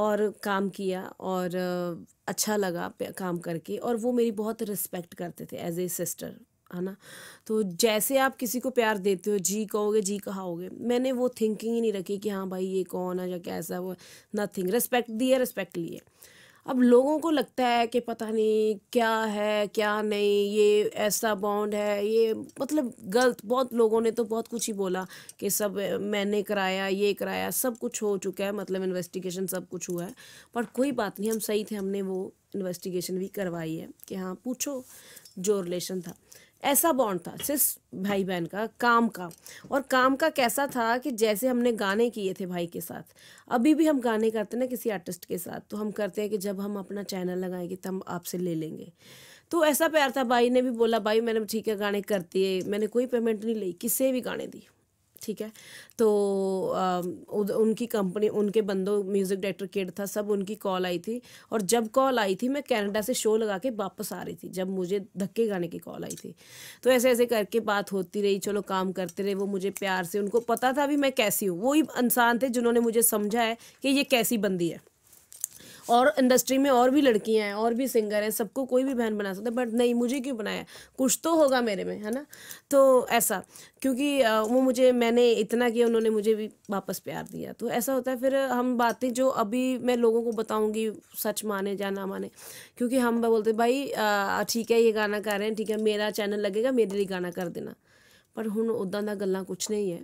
और काम किया और अच्छा लगा काम करके और वो मेरी बहुत रिस्पेक्ट करते थे एज ए सिस्टर है ना तो जैसे आप किसी को प्यार देते हो जी कहोगे जी कहाओगे मैंने वो थिंकिंग ही नहीं रखी कि हाँ भाई ये कौन है या कैसा वो नथिंग रिस्पेक्ट दिए रिस्पेक्ट लिए अब लोगों को लगता है कि पता नहीं क्या है क्या नहीं ये ऐसा बॉन्ड है ये मतलब गलत बहुत लोगों ने तो बहुत कुछ ही बोला कि सब मैंने कराया ये कराया सब कुछ हो चुका है मतलब इन्वेस्टिगेशन सब कुछ हुआ है पर कोई बात नहीं हम सही थे हमने वो इन्वेस्टिगेशन भी करवाई है कि हाँ पूछो जो रिलेशन था ऐसा बॉन्ड था सिर्फ भाई बहन का काम का और काम का कैसा था कि जैसे हमने गाने किए थे भाई के साथ अभी भी हम गाने करते ना किसी आर्टिस्ट के साथ तो हम करते हैं कि जब हम अपना चैनल लगाएंगे तब हम आपसे ले लेंगे तो ऐसा प्यार था भाई ने भी बोला भाई मैंने ठीक है गाने करती है मैंने कोई पेमेंट नहीं ली किसी भी गाने दी ठीक है तो आ, उनकी कंपनी उनके बंदों म्यूज़िक डायरेक्टर किड था सब उनकी कॉल आई थी और जब कॉल आई थी मैं कनाडा से शो लगा के वापस आ रही थी जब मुझे धक्के गाने की कॉल आई थी तो ऐसे ऐसे करके बात होती रही चलो काम करते रहे वो मुझे प्यार से उनको पता था भी मैं कैसी हूँ वही इंसान थे जिन्होंने मुझे समझा है कि ये कैसी बंदी है और इंडस्ट्री में और भी लड़कियाँ हैं और भी सिंगर हैं सबको कोई भी बहन बना सकता है बट नहीं मुझे क्यों बनाया कुछ तो होगा मेरे में है ना तो ऐसा क्योंकि वो मुझे मैंने इतना किया उन्होंने मुझे भी वापस प्यार दिया तो ऐसा होता है फिर हम बातें जो अभी मैं लोगों को बताऊँगी सच माने या ना माने क्योंकि हम बोलते भाई ठीक है ये गाना कर रहे हैं ठीक है मेरा चैनल लगेगा मेरे लिए गाना कर देना पर हूँ उदा दल कुछ नहीं है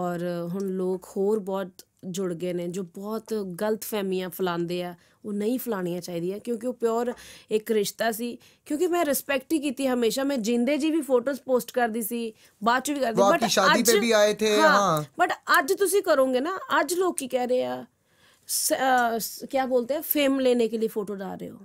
और हूँ लोग होर बहुत ਜੁੜ ਗਏ ਨੇ ਜੋ ਬਹੁਤ ਗਲਤ ਫਹਿਮੀਆਂ ਫਲਾਉਂਦੇ ਆ ਉਹ ਨਹੀਂ ਫਲਾਣੀਆਂ ਚਾਹੀਦੀਆਂ ਕਿਉਂਕਿ ਉਹ ਪਿਓਰ ਇੱਕ ਰਿਸ਼ਤਾ ਸੀ ਕਿਉਂਕਿ ਮੈਂ ਰਿਸਪੈਕਟ ਹੀ ਕੀਤੀ ਹਮੇਸ਼ਾ ਮੈਂ ਜਿੰਦੇ ਜੀ ਵੀ ਫੋਟੋਜ਼ ਪੋਸਟ ਕਰਦੀ ਸੀ ਬਾਅਦ ਚ ਵੀ ਕਰਦੀ ਬਟ ਸ਼ਾਦੀ ਤੇ ਵੀ ਆਏ ਥੇ ਹਾਂ ਬਟ ਅੱਜ ਤੁਸੀਂ ਕਰੋਗੇ ਨਾ ਅੱਜ ਲੋਕ ਕੀ ਕਹਿ ਰਹੇ ਆ क्या बोलते हैं फेम लेने के लिए फोटो डाल रहे हो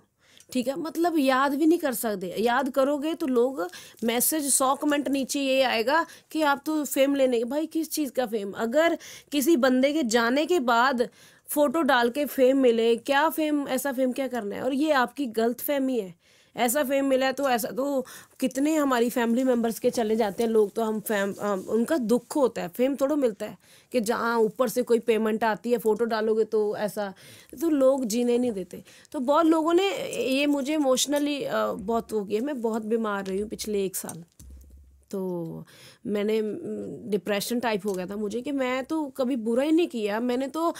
ठीक है मतलब याद भी नहीं कर सकते याद करोगे तो लोग मैसेज सौ कमेंट नीचे ये आएगा कि आप तो फेम लेने भाई किस चीज़ का फेम अगर किसी बंदे के जाने के बाद फोटो डाल के फेम मिले क्या फेम ऐसा फेम क्या करना है और ये आपकी गलत फहमी है ऐसा फेम मिला है तो ऐसा तो कितने हमारी फैमिली मेम्बर्स के चले जाते हैं लोग तो हम फैम उनका दुख होता है फेम थोड़ा मिलता है कि जहाँ ऊपर से कोई पेमेंट आती है फ़ोटो डालोगे तो ऐसा तो लोग जीने नहीं देते तो बहुत लोगों ने ये मुझे इमोशनली बहुत वो किया मैं बहुत बीमार रही हूँ पिछले एक साल तो मैंने डिप्रेशन टाइप हो गया था मुझे कि मैं तो कभी बुरा ही नहीं किया मैंने तो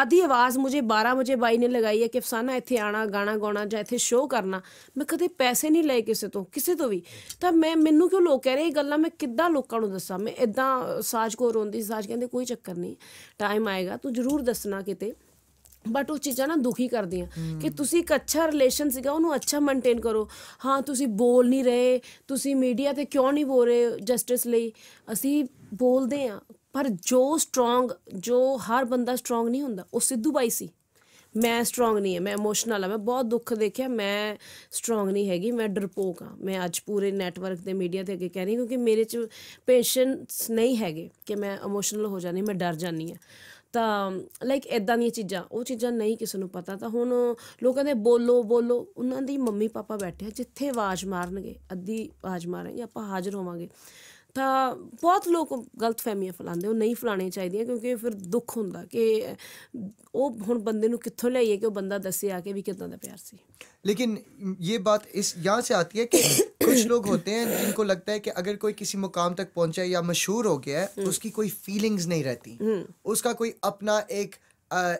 आधी आवाज़ मुझे 12 ਵਜੇ ਬਾਈ ਨੇ ਲਗਾਈ ਹੈ ਕਿ ਫਸਾਨਾ ਇੱਥੇ ਆਣਾ ਗਾਣਾ ਗਾਉਣਾ ਜਾਂ ਇੱਥੇ ਸ਼ੋਅ ਕਰਨਾ ਮੈਂ ਕਦੇ ਪੈਸੇ ਨਹੀਂ ਲਏ ਕਿਸੇ ਤੋਂ ਕਿਸੇ ਤੋਂ ਵੀ ਤਾਂ ਮੈਂ ਮੈਨੂੰ ਕਿਉਂ ਲੋਕ ਕਹਿ ਰਹੇ ਇਹ ਗੱਲਾਂ ਮੈਂ ਕਿੱਦਾਂ ਲੋਕਾਂ ਨੂੰ ਦੱਸਾਂ ਮੈਂ ਇਦਾਂ ਸਾਜ ਕੋ ਰੋਂਦੀ ਸਾਜ ਕਹਿੰਦੇ ਕੋਈ ਚੱਕਰ ਨਹੀਂ ਟਾਈਮ ਆਏਗਾ ਤੂੰ ਜ਼ਰੂਰ ਦੱਸਣਾ ਕਿਤੇ ਬਟ ਉਹ ਚੀਜ਼ਾਂ ਨਾ ਦੁਖੀ ਕਰਦੀਆਂ ਕਿ ਤੁਸੀਂ ਇੱਕ ਅੱਛਾ ਰਿਲੇਸ਼ਨ ਸੀਗਾ ਉਹਨੂੰ ਅੱਛਾ ਮੇਨਟੇਨ ਕਰੋ ਹਾਂ ਤੁਸੀਂ ਬੋਲ ਨਹੀਂ ਰਹੇ ਤੁਸੀਂ ਮੀਡੀਆ ਤੇ ਕਿਉਂ ਨਹੀਂ ਬੋਲ ਰਹੇ ਜਸਟਿਸ ਲਈ ਅਸੀਂ ਬੋਲਦੇ ਆ ਪਰ ਜੋ ਸਟਰੋਂਗ ਜੋ ਹਰ ਬੰਦਾ ਸਟਰੋਂਗ ਨਹੀਂ ਹੁੰਦਾ ਉਹ ਸਿੱਧੂ ਬਾਈ ਸੀ ਮੈਂ ਸਟਰੋਂਗ ਨਹੀਂ ਹੈ ਮੈਂ ਇਮੋਸ਼ਨਲ ਆ ਮੈਂ ਬਹੁਤ ਦੁੱਖ ਦੇਖਿਆ ਮੈਂ ਸਟਰੋਂਗ ਨਹੀਂ ਹੈਗੀ ਮੈਂ ਡਰਪੋਕ ਆ ਮੈਂ ਅੱਜ ਪੂਰੇ ਨੈਟਵਰਕ ਦੇ ਮੀਡੀਆ ਤੇ ਅੱਗੇ ਕਹਿ ਰਹੀ ਕਿਉਂਕਿ ਮੇਰੇ ਚ ਪੇਸ਼ੈਂਟਸ ਨਹੀਂ ਹੈਗੇ ਕਿ ਮੈਂ ਇਮੋਸ਼ਨਲ ਹੋ ਜਾਣੀ ਮੈਂ ਡਰ ਜਾਨੀ ਆ ਤਾਂ ਲਾਈਕ ਐਦਾਂ ਦੀਆਂ ਚੀਜ਼ਾਂ ਉਹ ਚੀਜ਼ਾਂ ਨਹੀਂ ਕਿਸੇ ਨੂੰ ਪਤਾ ਤਾਂ ਹੁਣ ਲੋਕਾਂ ਦੇ ਬੋਲੋ ਬੋਲੋ ਉਹਨਾਂ ਦੀ ਮੰਮੀ ਪਾਪਾ ਬੈਠੇ ਆ ਜਿੱਥੇ ਆਵਾਜ਼ ਮਾਰਨਗੇ ਅੱਧੀ ਆਵਾਜ਼ ਮਾਰਾਂਗੇ ਆਪਾਂ ਹਾਜ਼ਰ ਹੋਵਾਂਗੇ तो बहुत लोग गलत ਫਹਿਮੀਆਂ फैलाते नहीं फैलाने चाहिए क्योंकि फिर दुख ਦੁੱਖ ਹੁੰਦਾ ਕਿ बंदे कितों लियाइए कि बंदा दसे आके भी कि प्यार ਆ लेकिन ये बात इस यहाँ से आती है कि कुछ लोग होते हैं जिनको लगता है कि अगर कोई किसी मुकाम तक पहुंचा है या मशहूर हो गया है उसकी कोई फीलिंग्स नहीं रहती उसका कोई अपना एक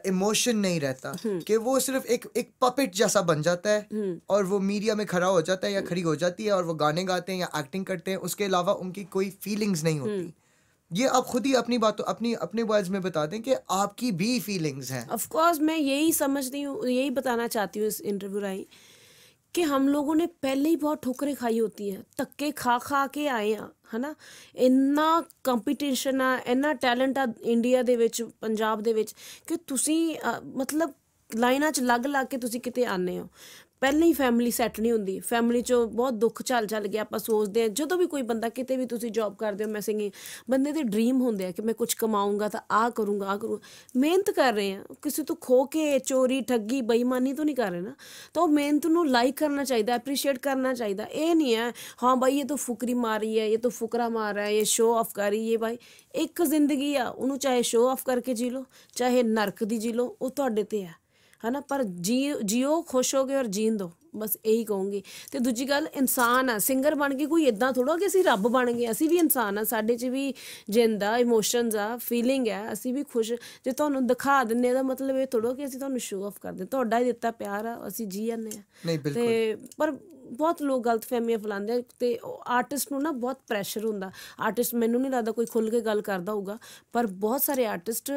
इमोशन नहीं रहता हम्म। कि वो सिर्फ एक एक पपेट जैसा बन जाता है हम्म। और वो मीडिया में खड़ा हो जाता है या हम्म। खड़ी हो जाती है और वो गाने गाते हैं या एक्टिंग करते हैं उसके अलावा उनकी कोई फीलिंग्स नहीं होती ये आप खुद ही अपनी बातों अपनी अपने वर्ड्स में बता दें कि आपकी भी फीलिंग्स हैं ऑफ कोर्स मैं यही समझती हूँ यही बताना चाहती हूँ इस इंटरव्यू राही कि हम लोगों ने पहले ही बहुत ठोकरें खाई होती हैं तक्के खा खा के आए हैं ਹਨਾ ਇੰਨਾ ਕੰਪੀਟੀਸ਼ਨ ਆ ਇੰਨਾ ਟੈਲੈਂਟ ਆ ਇੰਡੀਆ ਦੇ ਵਿੱਚ ਪੰਜਾਬ ਦੇ ਵਿੱਚ ਕਿ ਤੁਸੀਂ ਮਤਲਬ ਲਾਈਨਾਂ 'ਚ ਲੱਗ ਲੱਗ ਕੇ ਤੁਸੀਂ ਕਿਤੇ ਆਨੇ ਹੋ ਪਹਿਲਾਂ ਹੀ ਫੈਮਿਲੀ ਸੈੱਟ ਨਹੀਂ ਹੁੰਦੀ ਫੈਮਿਲੀ 'ਚੋਂ ਬਹੁਤ ਦੁੱਖ ਚੱਲ ਚੱਲ ਗਿਆ ਆਪਾਂ ਸੋਚਦੇ ਆ ਜਦੋਂ ਵੀ ਕੋਈ ਬੰਦਾ ਕਿਤੇ ਵੀ ਤੁਸੀਂ ਜੌਬ ਕਰਦੇ ਹੋ ਮੈਂ ਬੰਦੇ ਦੇ ਡ੍ਰੀਮ ਹੁੰਦੇ ਆ ਕਿ ਮੈਂ ਕੁਝ ਕਮਾਉਂਗਾ ਤਾਂ ਆ ਕਰੂੰਗਾ ਆ ਕਰੂੰ ਮਿਹਨਤ ਕਰ ਰਹੇ ਆ ਕਿਸੇ ਤੋਂ ਖੋ ਕੇ ਚੋਰੀ ਠੱਗੀ ਬੇਈਮਾਨੀ ਤੋਂ ਨਹੀਂ ਕਰ ਰਹੇ ਨਾ ਤਾਂ ਉਹ ਮਿਹਨਤ ਨੂੰ ਲਾਈਕ ਕਰਨਾ ਚਾਹੀਦਾ ਐਪਰੀਸ਼ੀਏਟ ਕਰਨਾ ਚਾਹੀਦਾ ਇਹ ਨਹੀਂ ਆ ਹਾਂ ਬਾਈ ਇਹ ਤਾਂ ਫੁਕਰੀ ਮਾਰ ਰਹੀ ਹੈ ਇਹ ਤਾਂ ਫੁਕਰਾ ਮਾਰ ਰਹਾ ਹੈ ਇਹ ਸ਼ੋਅ ਆਫ ਕਰ ਰਹੀ ਹੈ ਬਾਈ ਇੱਕ ਜ਼ਿੰਦਗੀ ਆ ਉਹਨੂੰ ਚਾਹੇ ਸ਼ੋਅ ਆਫ ਕਰਕੇ ਜੀ ਲਓ ਚਾਹੇ ਨਰਕ ਦੀ ਜੀ ਲਓ ਉਹ ਤੁਹਾਡੇ ਤੇ ਆ ਹਨਾ ਪਰ ਜੀ ਜਿਓ ਖੁਸ਼ ਹੋਗੇ ਔਰ ਜੀਣ ਦੋ ਬਸ ਇਹੀ ਕਹੂੰਗੀ ਤੇ ਦੂਜੀ ਗੱਲ ਇਨਸਾਨ ਆ ਸਿੰਗਰ ਬਣ ਕੇ ਕੋਈ ਇਦਾਂ ਥੋੜਾ ਕਿ ਅਸੀਂ ਰੱਬ ਬਣ ਗਏ ਅਸੀਂ ਵੀ ਇਨਸਾਨ ਆ ਸਾਡੇ 'ਚ ਵੀ ਜਿੰਦਾ ਇਮੋਸ਼ਨਸ ਆ ਫੀਲਿੰਗ ਆ ਅਸੀਂ ਵੀ ਖੁਸ਼ ਜੇ ਤੁਹਾਨੂੰ ਦਿਖਾ ਦਿੰਨੇ ਦਾ ਮਤਲਬ ਇਹ ਥੋੜਾ ਕਿ ਅਸੀਂ ਤੁਹਾਨੂੰ ਸ਼ੋ ਆਫ ਕਰਦੇ ਤੁਹਾਡਾ ਹੀ ਦਿੱਤਾ ਪਿਆਰ ਆ ਅਸੀਂ ਜੀ ਜਾਂਦੇ ਆ ਤੇ ਪਰ ਬਹੁਤ ਲੋਕ ਗਲਤਫਹਿਮੀਆਂ ਫਹਿਮੀਆਂ ਫਲਾਉਂਦੇ ਤੇ ਆਰਟਿਸਟ ਨੂੰ ਨਾ ਬਹੁਤ ਪ੍ਰੈਸ਼ਰ ਹੁੰਦਾ ਆਰਟਿਸਟ ਮੈਨੂੰ ਨਹੀਂ ਲੱਗਦਾ ਕੋਈ ਖੁੱਲ ਕੇ ਗੱਲ ਕਰਦਾ ਹੋਊਗਾ ਪਰ ਬਹੁਤ ਸਾਰੇ ਆਰਟਿਸਟ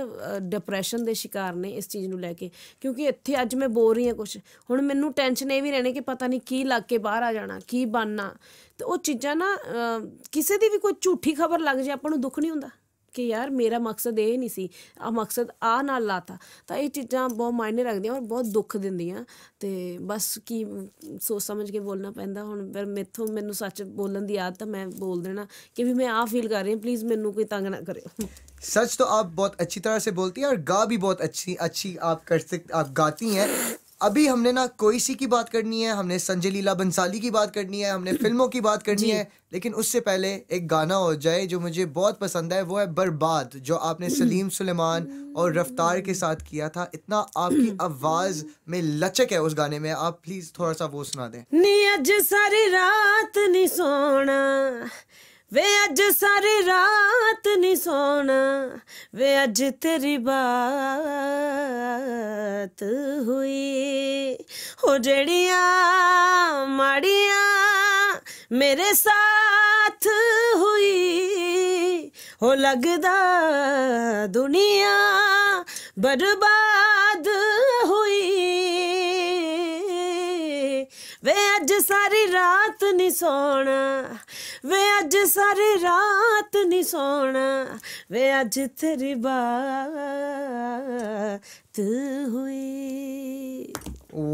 ਡਿਪਰੈਸ਼ਨ ਦੇ ਸ਼ਿਕਾਰ ਨੇ ਇਸ ਚੀਜ਼ ਨੂੰ ਲੈ ਕੇ ਕਿਉਂਕਿ ਇੱਥੇ ਅੱਜ ਮੈਂ ਬੋਲ ਰਹੀ ਹਾਂ ਕੁਝ ਹੁਣ ਮੈਨੂੰ ਟੈਨਸ਼ਨ ਇਹ ਵੀ ਰਹਿਣੀ ਕਿ ਪਤਾ ਨਹੀਂ ਕੀ ਲੱਗ ਕੇ ਬਾਹਰ ਆ ਜਾਣਾ ਕੀ ਬਣਨਾ ਤੇ ਉਹ ਚੀਜ਼ਾਂ ਨਾ ਕਿਸੇ ਦੀ ਵੀ ਕੋਈ ਝੂਠੀ ਖਬਰ ਲੱਗ ਜਾਏ ਆਪਾਂ ਨੂੰ ਦੁੱਖ ਨਹੀਂ ਹੁੰਦਾ ਕਿ ਯਾਰ ਮੇਰਾ ਮਕਸਦ ਇਹ ਨਹੀਂ ਸੀ ਆ ਮਕਸਦ ਆ ਨਾਲ ਲਾਤਾ ਤਾਂ ਇਹ ਚੀਜ਼ਾਂ ਬਹੁਤ ਮਾਇਨੇ ਰੱਖਦੀਆਂ ਔਰ ਬਹੁਤ ਦੁੱਖ ਦਿੰਦੀਆਂ ਤੇ ਬਸ ਕੀ ਸੋਚ ਸਮਝ ਕੇ ਬੋਲਣਾ ਪੈਂਦਾ ਹੁਣ ਫਿਰ ਮੈਥੋਂ ਮੈਨੂੰ ਸੱਚ ਬੋਲਣ ਦੀ ਆਦਤ ਮੈਂ ਬੋਲ ਦੇਣਾ ਕਿ ਵੀ ਮੈਂ ਆ ਫੀਲ ਕਰ ਰਹੀ ਹਾਂ ਪਲੀਜ਼ ਮੈਨੂੰ ਕੋਈ ਤੰਗ ਨਾ ਕਰਿਓ ਸੱਚ ਤਾਂ ਆਪ ਬਹੁਤ ਅੱਛੀ ਤਰ੍ਹਾਂ ਸੇ ਬੋਲਤੀ ਹੈ ਔਰ ਗਾ ਵੀ ਬਹੁਤ ਅੱਛੀ ਅੱਛੀ ਆਪ ਕਰ सक ਆਪ ਗਾਤੀ ਹੈ अभी हमने ना कोई सी की बात करनी है हमने संजय लीला बंसाली की बात करनी है हमने फिल्मों की बात करनी है लेकिन उससे पहले एक गाना हो जाए जो मुझे बहुत पसंद है वो है बर्बाद जो आपने हम्म। सलीम सुलेमान और रफ्तार के साथ किया था इतना आपकी हम्म। आवाज में लचक है उस गाने में आप प्लीज थोड़ा सा वो सुना दें नहीं अज सारी रात नहीं सोना ਵੇ ਅੱਜ ਸਾਰੀ ਰਾਤ ਨਹੀਂ ਸੋਣਾ ਵੇ ਅੱਜ ਤੇਰੀ ਬਾਤ ਹੋਈ ਹੋ ਜੜੀਆਂ ਮਾੜੀਆਂ ਮੇਰੇ ਸਾਥ ਹੋਈ ਹੋ ਲੱਗਦਾ ਦੁਨੀਆ ਬਰਬਾਦ ਹੋਈ वे अज सारी रात नी सोना वे अज सारी रात नी सोना वे अज तेरी बात हुई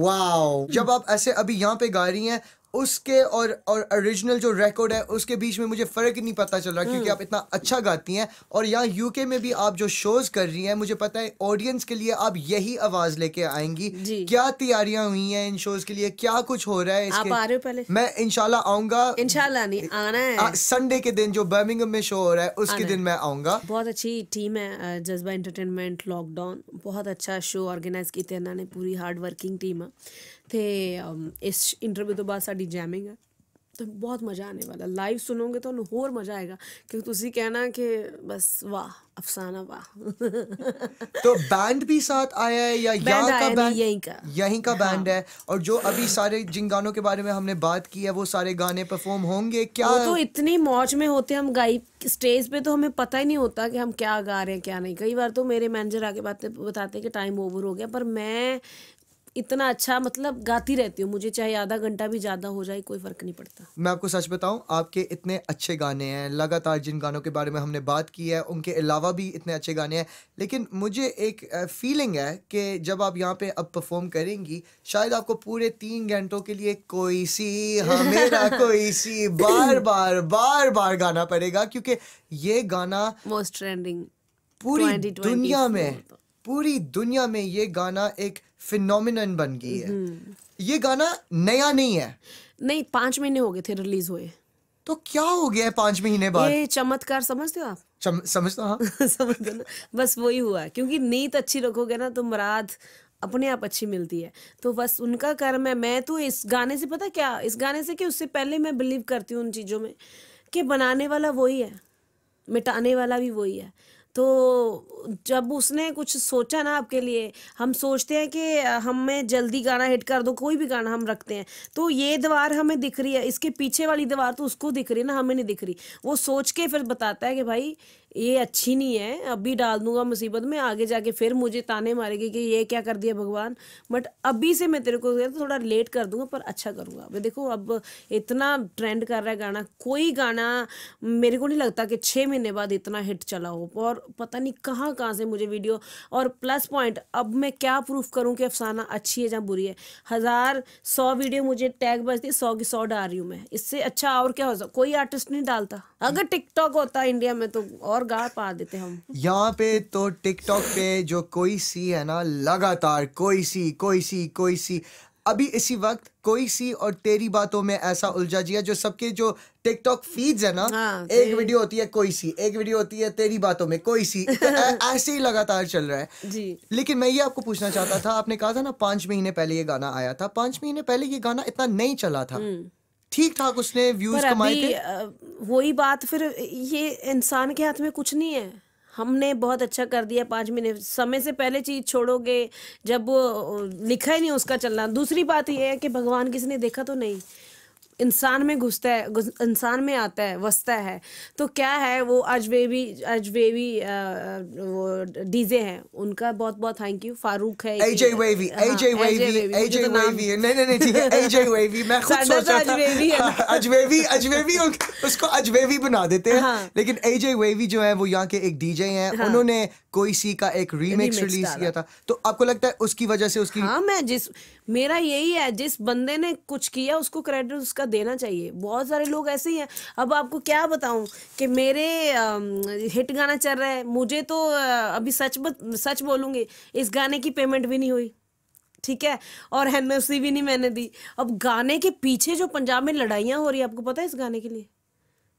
वाओ जब आप ऐसे अभी यहाँ पे गा रही हैं उसके और और ओरिजिनल जो रिकॉर्ड है उसके बीच में मुझे फ़र्क नहीं पता चल रहा क्योंकि हम्म। आप इतना अच्छा गाती हैं और यहाँ यूके में भी आप जो शोज़ कर रही हैं मुझे पता है ऑडियंस के लिए आप यही आवाज़ लेके आएंगी क्या तैयारियां हुई हैं इन शोज़ के लिए क्या कुछ हो रहा है इसके? आप आ रहे पहले मैं इनशाला आऊंगा इनशाला नहीं आना है संडे के दिन जो बर्मिंगम में शो हो रहा है उसके दिन मैं आऊंगा बहुत अच्छी टीम है जज्बा इंटरटेनमेंट लॉकडाउन बहुत अच्छा शो ऑर्गेनाइज किया इन्होंने पूरी हार्ड वर्किंग टीम है इस इंटरव्यू तो बाद ਸਾਡੀ ਜੈਮਿੰਗ ਹੈ तो बहुत मज़ा आने वाला लाइव सुनोगे तो होर मज़ा आएगा क्योंकि ਤੁਸੀਂ ਕਹਿਣਾ ਕਿ ਬਸ ਵਾਹ अफसाना वाह तो बैंड भी साथ आया है या बैंड का बैंड यहीं का यहीं का बैंड है हाँ। और जो अभी सारे जिन गानों के बारे में हमने बात की है वो सारे गाने परफॉर्म होंगे क्या तो इतनी मौज में होते हम गाई स्टेज पे तो हमें पता ही नहीं होता कि हम क्या गा रहे हैं क्या नहीं कई बार तो मेरे मैनेजर आगे बातें बताते हैं कि टाइम ओवर हो गया पर मैं इतना अच्छा मतलब गाती रहती हूँ मुझे चाहे आधा घंटा भी ज़्यादा हो जाए कोई फ़र्क नहीं पड़ता मैं आपको सच बताऊँ आपके इतने अच्छे गाने हैं लगातार जिन गानों के बारे में हमने बात की है उनके अलावा भी इतने अच्छे गाने हैं लेकिन मुझे एक फीलिंग है कि जब आप यहाँ पे अब परफॉर्म करेंगी शायद आपको पूरे तीन घंटों के लिए कोई सी हमेशा हाँ, कोई सी बार बार बार बार गाना पड़ेगा क्योंकि ये गाना मोस्ट ट्रेंडिंग पूरी दुनिया में पूरी दुनिया में ये गाना एक फिनोमिनन बन गई है हम्म। ये गाना नया नहीं है नहीं पांच महीने हो गए थे रिलीज हुए तो क्या हो गया है पांच महीने बाद ये चमत्कार समझते हो आप चम, समझता हाँ समझते ना बस वही हुआ क्योंकि नीत अच्छी रखोगे ना तो मुराद अपने आप अच्छी मिलती है तो बस उनका कर्म है मैं तो इस गाने से पता क्या इस गाने से कि उससे पहले मैं बिलीव करती हूँ उन चीज़ों में कि बनाने वाला वही है मिटाने वाला भी वही है तो जब उसने कुछ सोचा ना आपके लिए हम सोचते हैं कि हमें जल्दी गाना हिट कर दो कोई भी गाना हम रखते हैं तो ये दीवार हमें दिख रही है इसके पीछे वाली दीवार तो उसको दिख रही है ना हमें नहीं दिख रही वो सोच के फिर बताता है कि भाई ये अच्छी नहीं है अभी डाल दूंगा मुसीबत में आगे जाके फिर मुझे ताने मारेगी कि ये क्या कर दिया भगवान बट अभी से मैं तेरे को तो थोड़ा लेट कर दूंगा पर अच्छा करूँगा मैं देखो अब इतना ट्रेंड कर रहा है गाना कोई गाना मेरे को नहीं लगता कि छः महीने बाद इतना हिट चला हो और पता नहीं कहाँ कहाँ से मुझे वीडियो और प्लस पॉइंट अब मैं क्या प्रूफ करूँ कि अफसाना अच्छी है या बुरी है हज़ार सौ वीडियो मुझे टैग बजती सौ की सौ डाल रही हूँ मैं इससे अच्छा और क्या हो सकता कोई आर्टिस्ट नहीं डालता अगर टिकटॉक होता इंडिया में तो और गा पा देते हम यहाँ पे तो टिकटॉक पे जो कोई सी है ना लगातार कोई सी कोई सी कोई सी अभी इसी वक्त कोई सी और तेरी बातों में ऐसा उलझा जिया जो सबके जो टिकटॉक फीड्स है ना हाँ, एक वीडियो होती है कोई सी एक वीडियो होती है तेरी बातों में कोई सी तो ऐसे ही लगातार चल रहा है जी लेकिन मैं ये आपको पूछना चाहता था आपने कहा था ना पांच महीने पहले ये गाना आया था पांच महीने पहले ये गाना इतना नहीं चला था हम्म। ठीक ठाक उसने व्यूज कमाए थे वही बात फिर ये इंसान के हाथ में कुछ नहीं है हमने बहुत अच्छा कर दिया पाँच महीने समय से पहले चीज़ छोड़ोगे जब वो लिखा ही नहीं उसका चलना दूसरी बात यह है कि भगवान किसी ने देखा तो नहीं इंसान में घुसता है इंसान में आता है वसता है तो क्या है वो अजवेबी अजवेबी वो डीजे हैं उनका बहुत बहुत थैंक यू फारूक है एजे वेवी एजे वेवी एजे वेवी नहीं नहीं ठीक है एजे वेवी मैं खुद सोच रहा था हाँ, उसको अजवेबी बना देते हैं हाँ। लेकिन एजे वेवी जो है वो यहाँ के एक डीजे हैं हाँ। उन्होंने कोई सी का एक रीमेक्स रिलीज किया था तो आपको लगता है उसकी वजह से उसकी हाँ मैं जिस मेरा यही है जिस बंदे ने कुछ किया उसको क्रेडिट उसका का देना चाहिए बहुत सारे लोग ऐसे ही हैं अब आपको क्या बताऊं कि मेरे हिट गाना चल रहा है मुझे तो अभी सच बत, सच बोलूंगी इस गाने की पेमेंट भी नहीं हुई ठीक है और एन भी नहीं मैंने दी अब गाने के पीछे जो पंजाब में लड़ाइयाँ हो रही है आपको पता है इस गाने के लिए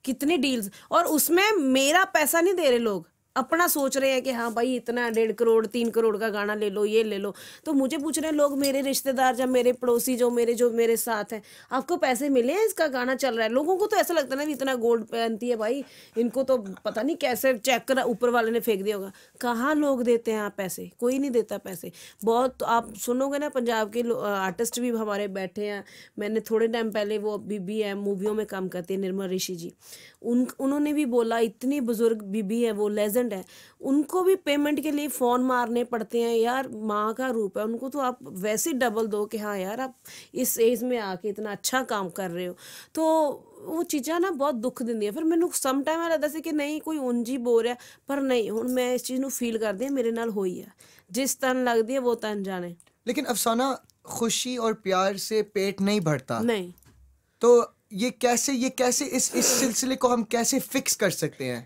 कितनी डील्स और उसमें मेरा पैसा नहीं दे रहे लोग अपना सोच रहे हैं कि हाँ भाई इतना डेढ़ करोड़ तीन करोड़ का गाना ले लो ये ले लो तो मुझे पूछ रहे हैं लोग मेरे रिश्तेदार या मेरे पड़ोसी जो मेरे जो मेरे साथ हैं आपको पैसे मिले हैं इसका गाना चल रहा है लोगों को तो ऐसा लगता है ना इतना गोल्ड पहनती है भाई इनको तो पता नहीं कैसे चेक कर ऊपर वाले ने फेंक दिया होगा कहाँ लोग देते हैं आप पैसे कोई नहीं देता पैसे बहुत तो आप सुनोगे ना पंजाब के आर्टिस्ट भी हमारे बैठे हैं मैंने थोड़े टाइम पहले वो बीबी है मूवियों में काम करती है निर्मल ऋषि जी उन उन्होंने भी बोला इतनी बुजुर्ग बीबी है वो लेजर प्रेजेंट है उनको भी पेमेंट के लिए फ़ोन मारने पड़ते हैं यार माँ का रूप है उनको तो आप वैसे डबल दो कि हाँ यार आप इस एज में आके इतना अच्छा काम कर रहे हो तो ਉਹ ਚੀਜ਼ਾਂ ਨਾ ਬਹੁਤ ਦੁੱਖ ਦਿੰਦੀਆਂ फिर मैं सम टाइम लगता है कि नहीं कोई उंजी ਬੋਲ रहा पर नहीं हूँ मैं इस चीज़ को फील कर दी मेरे नाल हो ਆ ਜਿਸ ਤਨ ਲੱਗਦੀ ਹੈ ਉਹ ਤਨ ਜਾਣੇ ਲੇਕਿਨ ਅਫਸਾਨਾ खुशी और प्यार से पेट नहीं भरता नहीं तो ये कैसे ये कैसे इस इस सिलसिले को हम कैसे फिक्स कर सकते हैं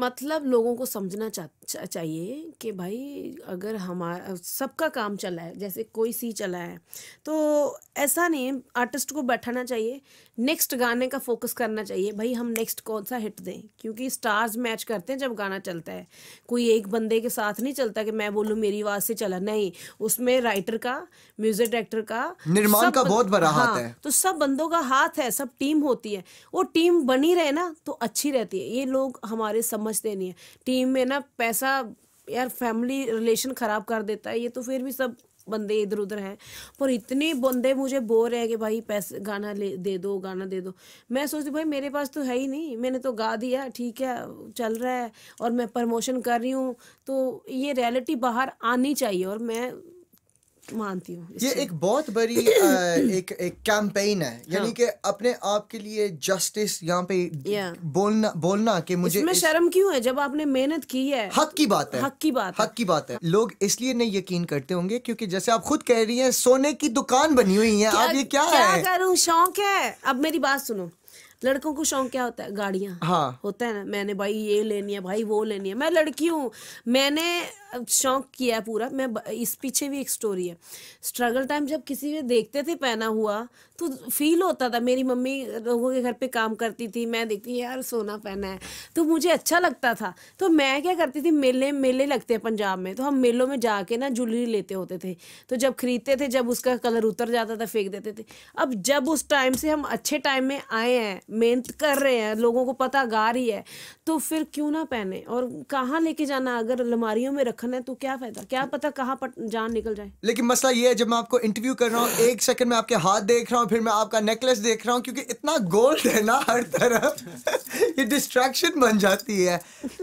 मतलब लोगों को समझना चाहते चाहिए कि भाई अगर हमारा सबका काम चला है जैसे कोई सी चला है तो ऐसा नहीं आर्टिस्ट को बैठाना चाहिए नेक्स्ट गाने का फोकस करना चाहिए भाई हम नेक्स्ट कौन सा हिट दें क्योंकि स्टार्स मैच करते हैं जब गाना चलता है कोई एक बंदे के साथ नहीं चलता कि मैं बोलूँ मेरी आवाज़ से चला नहीं उसमें राइटर का म्यूजिक डायरेक्टर का निर्माण का बहुत बड़ा हाँ, हाथ है तो सब बंदों का हाथ है सब टीम होती है वो टीम बनी रहे ना तो अच्छी रहती है ये लोग हमारे समझते नहीं है टीम में ना पैसा ऐसा यार फैमिली रिलेशन ख़राब कर देता है ये तो फिर भी सब बंदे इधर उधर हैं पर इतने बंदे मुझे बो रहे हैं कि भाई पैसे गाना ले दे दो गाना दे दो मैं सोचती भाई मेरे पास तो है ही नहीं मैंने तो गा दिया ठीक है चल रहा है और मैं प्रमोशन कर रही हूँ तो ये रियलिटी बाहर आनी चाहिए और मैं मानती हूँ ये एक बहुत बड़ी एक एक कैंपेन है यानी हाँ। कि अपने आप के लिए जस्टिस यहाँ पे बोलना बोलना कि मुझे इसमें शर्म क्यों है जब आपने मेहनत की है हक की बात है हक की बात हक की बात है हाँ। लोग इसलिए नहीं यकीन करते होंगे क्योंकि जैसे आप खुद कह रही हैं सोने की दुकान बनी हुई है आप ये क्या है करूँ शौक है अब मेरी बात सुनो लड़कों को शौक क्या होता है गाड़ियाँ हाँ होता है ना मैंने भाई ये लेनी है भाई वो लेनी है मैं लड़की हूँ मैंने शौक किया पूरा मैं इस पीछे भी एक स्टोरी है स्ट्रगल टाइम जब किसी ने देखते थे पहना हुआ तो फील होता था मेरी मम्मी लोगों के घर पे काम करती थी मैं देखती यार सोना पहना है तो मुझे अच्छा लगता था तो मैं क्या करती थी मेले मेले लगते हैं पंजाब में तो हम मेलों में जाके ना ज्वेलरी लेते होते थे तो जब खरीदते थे जब उसका कलर उतर जाता था फेंक देते थे अब जब उस टाइम से हम अच्छे टाइम में आए हैं मेहनत कर रहे हैं लोगों को पता गा रही है तो फिर क्यों ना पहने और कहाँ लेके जाना अगर अलमारियों में रखा मक्खन है तो क्या फायदा क्या पता कहाँ पर जान निकल जाए लेकिन मसला ये है जब मैं आपको इंटरव्यू कर रहा हूँ एक सेकंड में आपके हाथ देख रहा हूँ फिर मैं आपका नेकलेस देख रहा हूँ क्योंकि इतना गोल्ड है ना हर तरफ ये डिस्ट्रैक्शन बन जाती है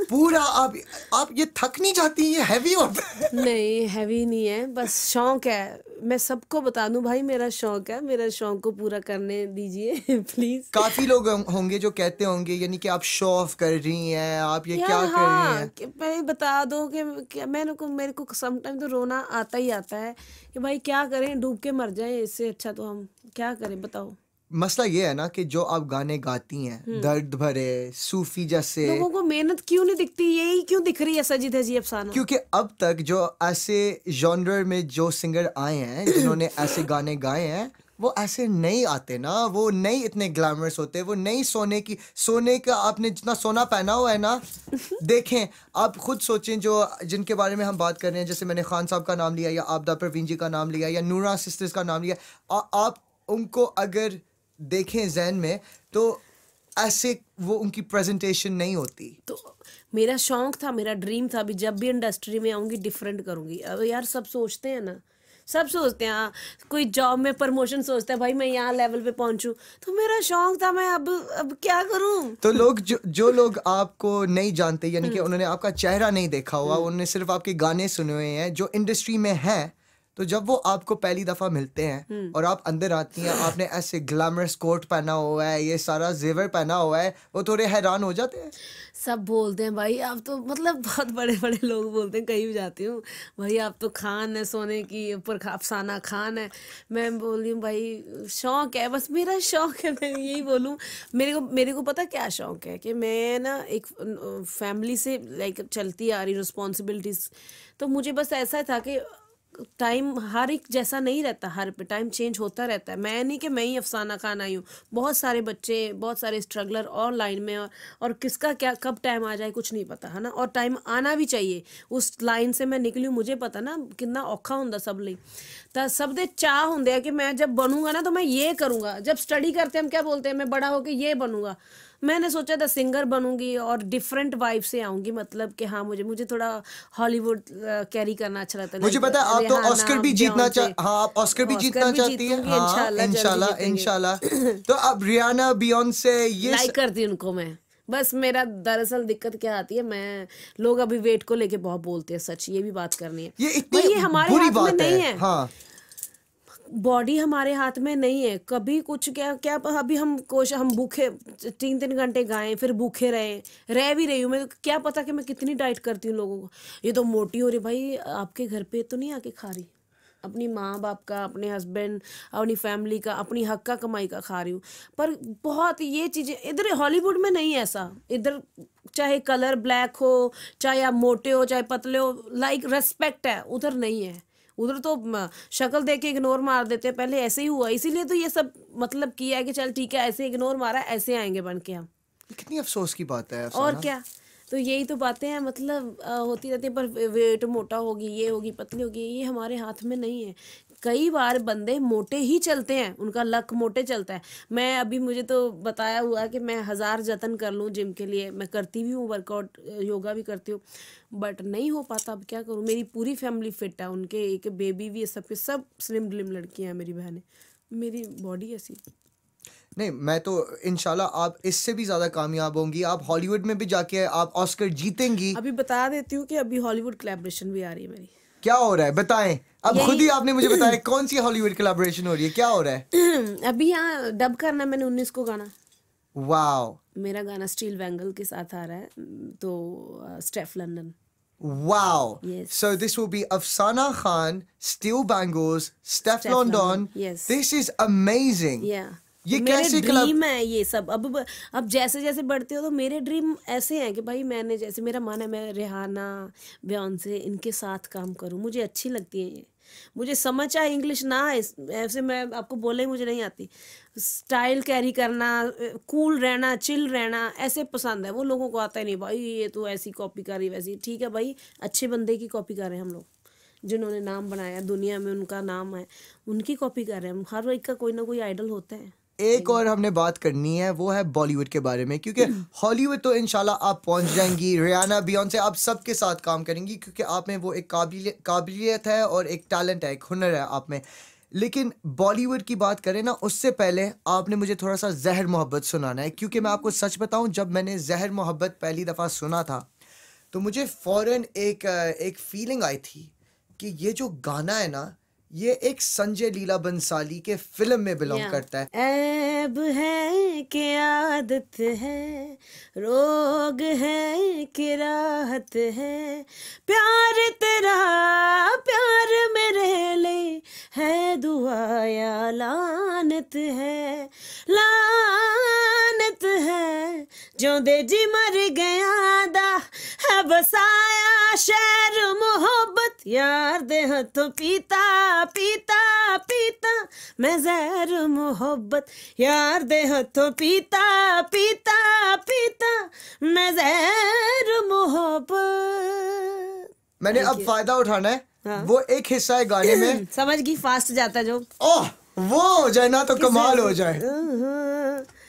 पूरा आप आप ये थक नहीं जाती ये हैवी होता है नहीं हैवी नहीं है बस शौक है मैं सबको बता दूं भाई मेरा शौक है मेरा शौक को पूरा करने दीजिए प्लीज काफी लोग होंगे जो कहते होंगे यानी कि आप शो ऑफ कर रही हैं आप ये क्या हाँ, कर रही हाँ, हैं मैं बता दो कि, कि मैंने को मेरे को समटाइम तो रोना आता ही आता है कि भाई क्या करें डूब के मर जाए इससे अच्छा तो हम क्या करें बताओ मसला ये है ना कि जो आप गाने गाती हैं हम्म। दर्द भरे सूफी जैसे लोगों को मेहनत क्यों नहीं दिखती यही क्यों दिख रही है सजिद है अफसाना क्योंकि अब तक जो ऐसे जॉनर में जो सिंगर आए हैं जिन्होंने ऐसे गाने गाए हैं वो ऐसे नहीं आते ना वो नहीं इतने ग्लैमरस होते वो नहीं सोने की सोने का आपने जितना सोना पहना हुआ है ना देखें आप खुद सोचें जो जिनके बारे में हम बात कर रहे हैं जैसे मैंने खान साहब का नाम लिया या आपदा प्रवीण जी का नाम लिया या नूरा सिस्टर्स का नाम लिया आ, आप उनको अगर देखें जहन में तो ऐसे वो उनकी प्रेजेंटेशन नहीं होती तो मेरा शौक था मेरा ड्रीम था भी जब भी इंडस्ट्री में आऊँगी डिफरेंट करूँगी अब यार सब सोचते हैं ना सब सोचते हैं हाँ कोई जॉब में प्रमोशन सोचता है भाई मैं यहाँ लेवल पे पहुंचूं तो मेरा शौक था मैं अब अब क्या करूं तो लोग जो जो लोग आपको नहीं जानते यानी कि हम्म। उन्होंने आपका चेहरा नहीं देखा हुआ हम्म। उन्होंने सिर्फ आपके गाने सुने हुए हैं जो इंडस्ट्री में हैं तो जब वो आपको पहली दफा मिलते हैं हम्म। और आप अंदर आती हैं आपने ऐसे ग्लैमरस कोट पहना हुआ है ये सारा जेवर पहना हुआ है वो थोड़े हैरान हो जाते हैं सब बोलते हैं भाई आप तो मतलब बहुत बड़े बड़े लोग बोलते हैं कहीं भी जाती हूँ भाई आप तो खान है सोने की ऊपर अफसाना खान है मैं बोल रही हूँ भाई शौक है बस मेरा शौक है मैं यही बोलूँ मेरे को मेरे को पता क्या शौक है कि मैं ना एक फैमिली से लाइक चलती आ रही रिस्पॉन्सिबिलिटीज तो मुझे बस ऐसा था कि टाइम हर एक जैसा नहीं रहता हर टाइम चेंज होता रहता है मैं नहीं कि मैं ही अफसाना खान आई हूँ बहुत सारे बच्चे बहुत सारे स्ट्रगलर और लाइन में और, और किसका क्या कब टाइम आ जाए कुछ नहीं पता है ना और टाइम आना भी चाहिए उस लाइन से मैं निकली हूँ मुझे पता ना कितना औखा होंगे सब ਲਈ तो सब दे चाह होंगे कि मैं जब बनूंगा ना तो मैं ये करूँगा जब स्टडी करते हम क्या बोलते हैं मैं बड़ा होकर ये ਇਹ मैंने सोचा था सिंगर बनूंगी और डिफरेंट वाइफ से आऊंगी मतलब कि हाँ मुझे मुझे थोड़ा हॉलीवुड कैरी करना अच्छा लगता है मुझे पता आप तो ऑस्कर भी जीतना हाँ आप ऑस्कर भी हाँ, जीतना चाहती है इनशाला इनशाला तो अब रियाना बियन से ये लाइक करती उनको मैं बस मेरा दरअसल दिक्कत क्या आती है मैं लोग अभी वेट को लेके बहुत बोलते हैं सच ये भी बात करनी है ये इतनी ये हमारे हाथ में नहीं है, है। हाँ। बॉडी हमारे हाथ में नहीं है कभी कुछ क्या क्या अभी हम कोश हम भूखे तीन तीन घंटे गाएं फिर भूखे रहे रह भी रही हूँ मैं तो क्या पता कि मैं कितनी डाइट करती हूँ लोगों को ये तो मोटी हो रही भाई आपके घर पे तो नहीं आके खा रही अपनी माँ बाप का अपने हस्बैंड अपनी फैमिली का अपनी हक का कमाई का खा रही हूँ पर बहुत ये चीज़ें इधर हॉलीवुड में नहीं ऐसा इधर चाहे कलर ब्लैक हो चाहे आप मोटे हो चाहे पतले हो लाइक रेस्पेक्ट है उधर नहीं है उधर तो शक्ल देख के इग्नोर मार देते हैं पहले ऐसे ही हुआ इसीलिए तो ये सब मतलब किया है कि चल ठीक है ऐसे इग्नोर मारा ऐसे आएंगे बन के हम कितनी अफसोस की बात है और क्या तो यही तो बातें हैं मतलब आ, होती रहती है पर वेट मोटा होगी ये होगी पतली होगी ये हमारे हाथ में नहीं है कई बार बंदे मोटे ही चलते हैं उनका लक मोटे चलता है मैं अभी मुझे तो बताया हुआ कि मैं हज़ार जतन कर लूँ जिम के लिए मैं करती भी हूँ वर्कआउट योगा भी करती हूँ बट नहीं हो पाता अब क्या करूँ मेरी पूरी फैमिली फिट है उनके एक बेबी भी है सबके सब स्लिम डिलिम लड़कियाँ हैं मेरी बहनें मेरी बॉडी ऐसी नहीं मैं तो इनशाला आप इससे भी ज़्यादा कामयाब होंगी आप हॉलीवुड में भी जाके आप ऑस्कर जीतेंगी अभी बता देती हूँ कि अभी हॉलीवुड कलेब्रेशन भी आ रही है मेरी क्या हो रहा है बताएं अब खुद ही आपने मुझे बताया कौन सी हॉलीवुड कोलैबोरेशन हो रही है क्या हो रहा है अभी यहाँ डब करना मैंने उन्नीस को गाना वाओ मेरा गाना स्टील वैंगल के साथ आ रहा है तो Steph London wow so this will be Afsana Khan steal बैंगोस Steph London Steph London. London. Yes. This तो ये कैसे ड्रीम है ये सब अब अब जैसे जैसे बढ़ते हो तो मेरे ड्रीम ऐसे हैं कि भाई मैंने जैसे मेरा मन है मैं रेहाना से इनके साथ काम करूं मुझे अच्छी लगती है ये मुझे समझ आए इंग्लिश ना आए ऐसे मैं आपको बोले मुझे नहीं आती स्टाइल कैरी करना कूल रहना चिल रहना ऐसे पसंद है वो लोगों को आता ही नहीं भाई ये तो ऐसी कॉपी कर रही वैसी ठीक है भाई अच्छे बंदे की कॉपी कर रहे हैं हम लोग जिन्होंने नाम बनाया दुनिया में उनका नाम है उनकी कॉपी कर रहे हैं हर एक का कोई ना कोई आइडल होता है एक और हमने बात करनी है वो है बॉलीवुड के बारे में क्योंकि हॉलीवुड तो इनशाला आप पहुंच जाएंगी रियाना बियन से आप सबके साथ काम करेंगी क्योंकि आप में वो एक काबिलियत काबिलियत है और एक टैलेंट है एक हुनर है आप में लेकिन बॉलीवुड की बात करें ना उससे पहले आपने मुझे थोड़ा सा जहर मोहब्बत सुनाना है क्योंकि मैं आपको सच बताऊं जब मैंने जहर मोहब्बत पहली दफ़ा सुना था तो मुझे फ़ौर एक एक फीलिंग आई थी कि ये जो गाना है ना ये एक संजय लीला बंसाली के फिल्म में बिलोंग करता है ऐब है कि आदत है रोग है कि राहत है प्यार तेरा प्यार मेरे ले है दुआ या लानत है लानत है जो दे जी मर गया दा बसाया शहर मोहब्बत यार दे तो पीता पीता पीता मैं जहर मोहब्बत यार दे तो पीता पीता पीता मैं जहर मोहब्बत मैंने अब फायदा उठाना है हाँ? वो एक हिस्सा है गाने में समझ गई फास्ट जाता जो ओह वो हो जाए ना तो कमाल हो जाए हाँ, हाँ।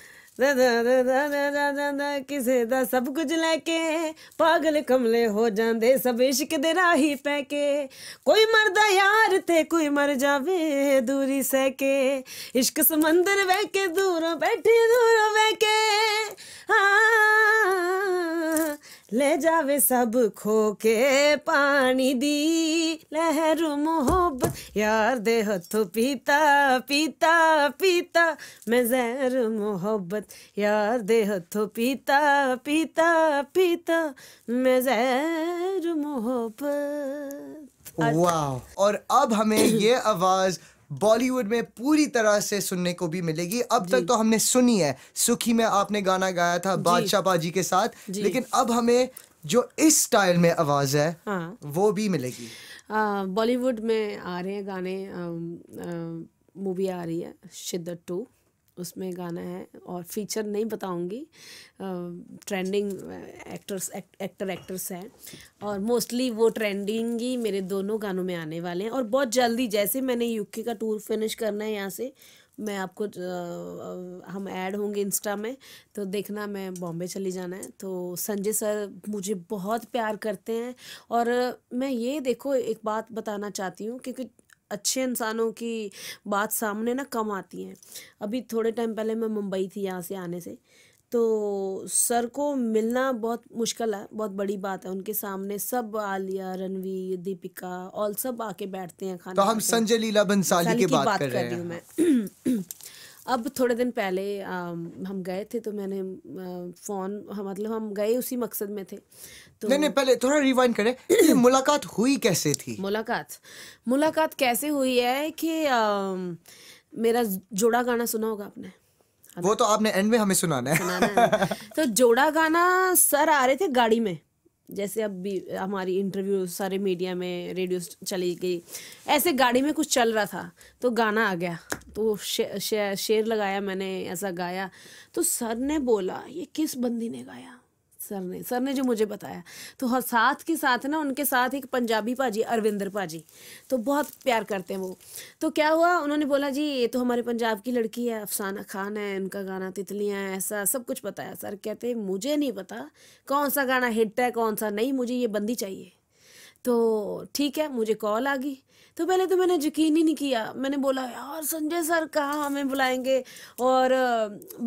ਕਿਸੇ ਦਾ ਸਭ ਕੁਝ ਲੈ ਕੇ ਪਾਗਲ ਕਮਲੇ ਹੋ ਜਾਂਦੇ ਸਭ ਇਸ਼ਕ ਦੇ ਰਾਹੀ ਪੈ ਕੇ ਕੋਈ ਮਰਦਾ ਯਾਰ ਤੇ ਕੋਈ ਮਰ ਜਾਵੇ ਦੂਰੀ ਸਹਿ ਕੇ ਇਸ਼ਕ ਸਮੁੰਦਰ ਵਹਿ ਕੇ ਦੂਰੋਂ ਬੈਠੇ ਦੂਰੋਂ ਵਹਿ ਕੇ ਹਾਂ ले जावे सब खो के पानी दी लहर मोहब्बत यार दे हथो पीता पीता पीता मैं जहर मोहब्बत यार दे हथो पीता पीता पीता मैं जहर मोहब्बत वाह और अब हमें ये आवाज़ बॉलीवुड में पूरी तरह से सुनने को भी मिलेगी अब तक तो हमने सुनी है सुखी में आपने गाना गाया था बादशाह बाजी के साथ लेकिन अब हमें जो इस स्टाइल में आवाज है हाँ। वो भी मिलेगी बॉलीवुड में आ रहे हैं गाने मूवी आ रही है शिद्दत टू उसमें गाना है और फीचर नहीं बताऊंगी ट्रेंडिंग एक्टर्स एक्टर एक्टर्स हैं और मोस्टली वो ट्रेंडिंग ही मेरे दोनों गानों में आने वाले हैं और बहुत जल्दी जैसे मैंने यूके का टूर फिनिश करना है यहाँ से मैं आपको हम ऐड होंगे इंस्टा में तो देखना मैं बॉम्बे चली जाना है तो संजय सर मुझे बहुत प्यार करते हैं और मैं ये देखो एक बात बताना चाहती हूँ क्योंकि अच्छे इंसानों की बात सामने ना कम आती है अभी थोड़े टाइम पहले मैं मुंबई थी यहाँ से आने से तो सर को मिलना बहुत मुश्किल है बहुत बड़ी बात है उनके सामने सब आलिया रणवीर दीपिका और सब आके बैठते हैं खाना तो हम संजय लीला बंसाली की बात, कर रही हूँ मैं अब थोड़े दिन पहले आ, हम गए थे तो मैंने फ़ोन मतलब हम गए उसी मकसद में थे तो नहीं नहीं पहले थोड़ा रिवाइंड करें मुलाकात हुई कैसे थी मुलाकात मुलाकात कैसे हुई है कि आ, मेरा जोड़ा गाना सुना होगा आपने वो तो आपने एंड में हमें सुनाना है, सुनाना है। तो जोड़ा गाना सर आ रहे थे गाड़ी में जैसे अब भी हमारी इंटरव्यू सारे मीडिया में रेडियो चली गई ऐसे गाड़ी में कुछ चल रहा था तो गाना आ गया तो शे, शे, शेर लगाया मैंने ऐसा गाया तो सर ने बोला ये किस बंदी ने गाया सर ने सर ने जो मुझे बताया तो साथ के साथ ना उनके साथ एक पंजाबी पाजी अरविंदर पाजी तो बहुत प्यार करते हैं वो तो क्या हुआ उन्होंने बोला जी ये तो हमारे पंजाब की लड़की है अफसाना खान है उनका गाना तितलियाँ ऐसा सब कुछ बताया सर कहते मुझे नहीं पता कौन सा गाना हिट है कौन सा नहीं मुझे ये बंदी चाहिए तो ठीक है मुझे कॉल आ गई तो पहले तो मैंने यकीन ही नहीं किया मैंने बोला यार संजय सर कहाँ हमें बुलाएंगे और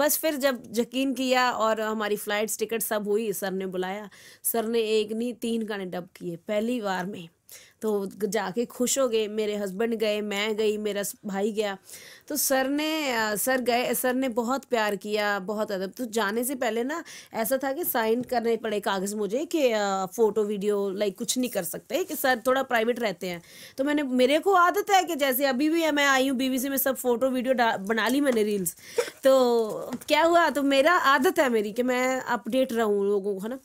बस फिर जब यकीन किया और हमारी फ़्लाइट टिकट सब हुई सर ने बुलाया सर ने एक नहीं तीन गाने डब किए पहली बार में तो जाके खुश हो गए मेरे हस्बैंड गए मैं गई मेरा भाई गया तो सर ने सर गए सर ने बहुत प्यार किया बहुत अदब तो जाने से पहले ना ऐसा था कि साइन करने पड़े कागज़ मुझे कि फ़ोटो वीडियो लाइक कुछ नहीं कर सकते कि सर थोड़ा प्राइवेट रहते हैं तो मैंने मेरे को आदत है कि जैसे अभी भी मैं आई हूँ बीवी से मैं सब फ़ोटो वीडियो बना ली मैंने रील्स तो क्या हुआ तो मेरा आदत है मेरी कि मैं अपडेट रहूँ लोगों को है ना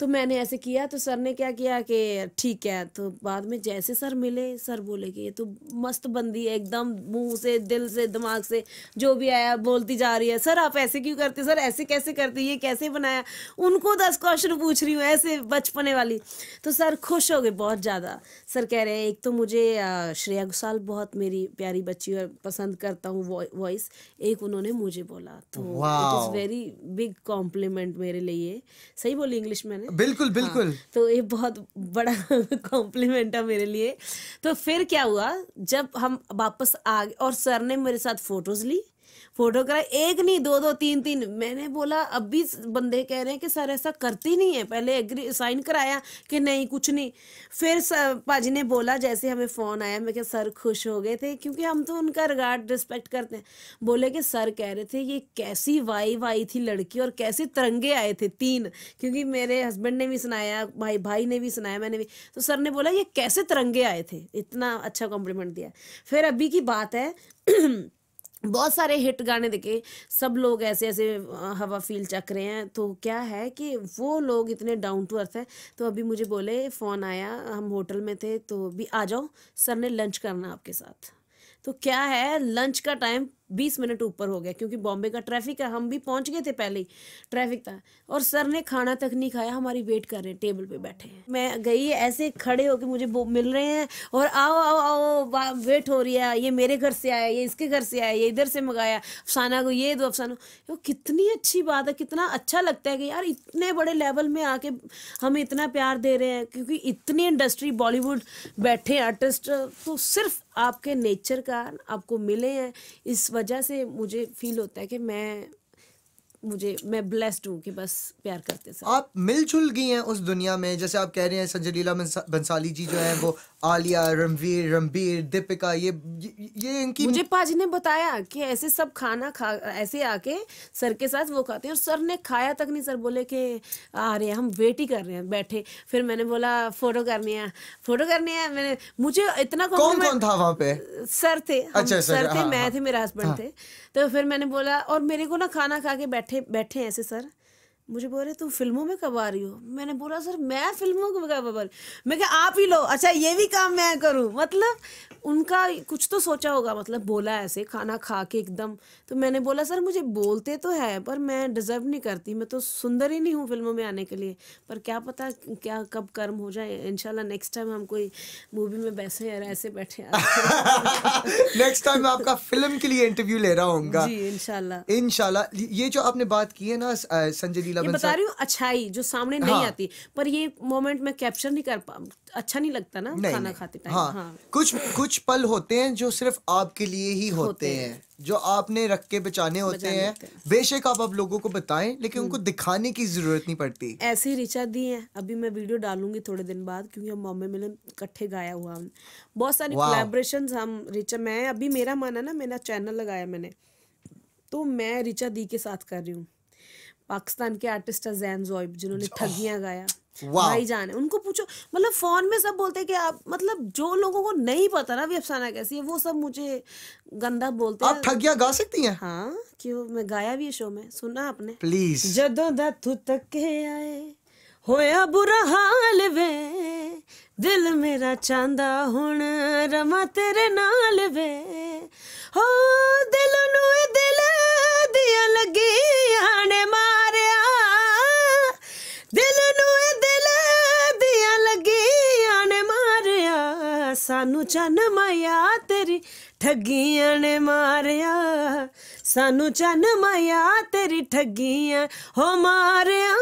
तो मैंने ऐसे किया तो सर ने क्या किया कि ठीक है तो बाद में जैसे सर मिले सर बोले कि ये तो मस्त बंदी है एकदम मुंह से दिल से दिमाग से जो भी आया बोलती जा रही है सर आप ऐसे क्यों करते सर ऐसे कैसे करते ये कैसे बनाया उनको दस क्वेश्चन पूछ रही हूँ ऐसे बचपने वाली तो सर खुश हो गए बहुत ज़्यादा सर कह रहे हैं एक तो मुझे श्रेया घोषाल बहुत मेरी प्यारी बच्ची और पसंद करता हूँ वॉइस एक उन्होंने मुझे बोला तो it is very big compliment मेरे लिए सही बोली इंग्लिश मैंने ने बिल्कुल बिल्कुल हाँ, तो ये बहुत बड़ा कॉम्प्लीमेंट है मेरे लिए तो फिर क्या हुआ जब हम वापस आ गए और सर ने मेरे साथ फोटोज ली फोटोग्राफ एक नहीं दो दो तीन तीन मैंने बोला अब भी बंदे कह रहे हैं कि सर ऐसा करती नहीं है पहले एग्री साइन कराया कि नहीं कुछ नहीं फिर पाजी ने बोला जैसे हमें फ़ोन आया मैं क्या सर खुश हो गए थे क्योंकि हम तो उनका रिगार्ड रिस्पेक्ट करते हैं बोले कि सर कह रहे थे ये कैसी वाई वाई थी लड़की और कैसे तिरंगे आए थे तीन क्योंकि मेरे हस्बैंड ने भी सुनाया भाई भाई ने भी सुनाया मैंने भी तो सर ने बोला ये कैसे तिरंगे आए थे इतना अच्छा कॉम्प्लीमेंट दिया फिर अभी की बात है बहुत सारे हिट गाने देखे सब लोग ऐसे ऐसे हवा फील चख रहे हैं तो क्या है कि वो लोग इतने डाउन टू अर्थ हैं तो अभी मुझे बोले फ़ोन आया हम होटल में थे तो अभी आ जाओ सर ने लंच करना आपके साथ तो क्या है लंच का टाइम बीस मिनट ऊपर हो गया क्योंकि बॉम्बे का ट्रैफिक है हम भी पहुंच गए थे पहले ही ट्रैफिक था और सर ने खाना तक नहीं खाया हमारी वेट कर रहे हैं टेबल पे बैठे हैं मैं गई ऐसे खड़े होकर मुझे मिल रहे हैं और आओ आओ आओ वेट हो रही है ये मेरे घर से आया ये इसके घर से आया ये इधर से मंगाया अफसाना को ये दो अफसाना वो कितनी अच्छी बात है कितना अच्छा लगता है कि यार इतने बड़े लेवल में आके हम इतना प्यार दे रहे हैं क्योंकि इतनी इंडस्ट्री बॉलीवुड बैठे आर्टिस्ट तो सिर्फ आपके नेचर का आपको मिले हैं इस वजह से मुझे फील होता है कि मैं मुझे मैं ब्लेस्ड हूँ कि बस प्यार करते सर आप मिलजुल गई हैं उस दुनिया में जैसे आप कह रहे हैं संजय लीला बंसाली जी जो है वो आलिया रणवीर रणबीर दीपिका ये ये इनकी मुझे पाजी ने बताया कि ऐसे सब खाना खा ऐसे आके सर के साथ वो खाते हैं और सर ने खाया तक नहीं सर बोले कि आ रहे हैं हम वेट ही कर रहे हैं बैठे फिर मैंने बोला फोटो करने हैं फोटो करने हैं मैंने मुझे इतना कौन कौन मैं... था वहाँ पे सर थे अच्छा सर, थे हाँ, मैं हाँ, थे मेरे हस्बैंड हाँ। थे तो फिर मैंने बोला और मेरे को ना खाना खा के बैठ बैठे बैठे ऐसे सर मुझे बोल रहे तुम फिल्मों में कब आ रही हो मैंने बोला सर मैं फिल्मों को कब आ रही मैं क्या आप ही लो अच्छा ये भी काम मैं करूँ मतलब उनका कुछ तो सोचा होगा मतलब बोला ऐसे खाना खा के एकदम तो मैंने बोला सर मुझे बोलते तो है पर मैं डिज़र्व नहीं करती मैं तो सुंदर ही नहीं हूँ फिल्मों में आने के लिए पर क्या पता क्या कब कर्म हो जाए इनशाला नेक्स्ट टाइम हम कोई मूवी में बैसे यार ऐसे बैठे नेक्स्ट टाइम मैं आपका फिल्म के लिए इंटरव्यू ले रहा हूँ जी इनशाला इनशाला ये जो आपने बात की है ना संजय इलेवन बता रही हूँ अच्छाई जो सामने हाँ, नहीं आती पर ये मोमेंट में कैप्चर नहीं कर पा अच्छा नहीं लगता ना नहीं, खाना खाते टाइम हाँ, हाँ। कुछ कुछ पल होते हैं जो सिर्फ आपके लिए ही होते, होते हैं जो आपने रख के बचाने होते हैं बेशक आप अब लोगों को बताएं लेकिन उनको हम्म। दिखाने की जरूरत नहीं पड़ती ऐसी रिचा दी है अभी मैं वीडियो डालूंगी थोड़े दिन बाद क्योंकि हम बॉम्बे में इकट्ठे गाया हुआ बहुत सारी कोलेब्रेशन हम रिचा मैं अभी मेरा माना ना मेरा चैनल लगाया मैंने तो मैं रिचा दी के साथ कर रही हूँ पाकिस्तान के आर्टिस्ट है जैन जोइब जिन्होंने ठगियां गाया भाई जान है उनको पूछो मतलब फोन में सब बोलते हैं कि आप मतलब जो लोगों को नहीं पता ना भी अफसाना कैसी है वो सब मुझे गंदा बोलते हैं आप ठगियां गा सकती हैं हाँ क्यों मैं गाया भी है शो में सुना आपने प्लीज जदों दा तू तक आए होया बुरा हाल वे दिल मेरा चांदा ਚਾਂਦਾ रमा तेरे नाल वे हो दिल नु दिल दिया लगी आने मा ਸਾਨੂੰ ਜਨਮ ਯਾ ਤੇਰੀ ਠੱਗੀਆਂ ਨੇ ਮਾਰਿਆ ਸਾਨੂੰ ਜਨਮਾਇਆ ਤੇਰੀ ਠੱਗੀਆਂ ਹੋ ਮਾਰਿਆ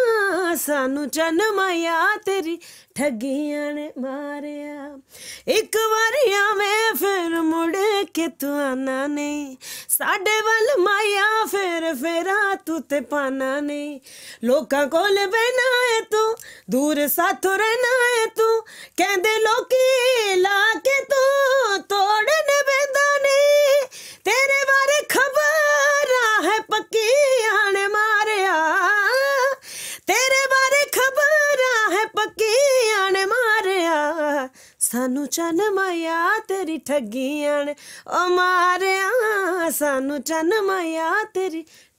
ਸਾਨੂੰ ਜਨਮਾਇਆ ਤੇਰੀ ਠੱਗੀਆਂ ਨੇ ਮਾਰਿਆ ਇੱਕ ਵਾਰੀ ਆਵੇਂ ਫਿਰ ਮੁੜ ਕੇ ਤੂੰ ਆਣਾ ਨਹੀਂ ਸਾਡੇ ਵੱਲ ਮਾਇਆ ਫਿਰ ਫੇਰਾ ਤੂੰ ਤੇ ਪਾਣਾ ਨਹੀਂ ਲੋਕਾਂ ਕੋਲ ਬੈਣਾ ਹੈ ਤੂੰ ਦੂਰ ਸਾਥ ਰਹਿਣਾ ਹੈ ਤੂੰ ਕਹਿੰਦੇ ਲੋਕੀ ਲਾ ਕੇ ਤੂੰ ਤੋੜਨ ਬੈਂਦਾ ਨਹੀਂ ਤੇਰੇ ਬਾਰੇ ਖਬਰ ਯਾਰਾ ਹੈ ਪੱਕੀਆਂ ਨੇ ਮਾਰਿਆ ਤੇਰੇ ਬਾਰੇ ਖਬਰਾਂ ਹੈ ਪੱਕੀਆਂ ਨੇ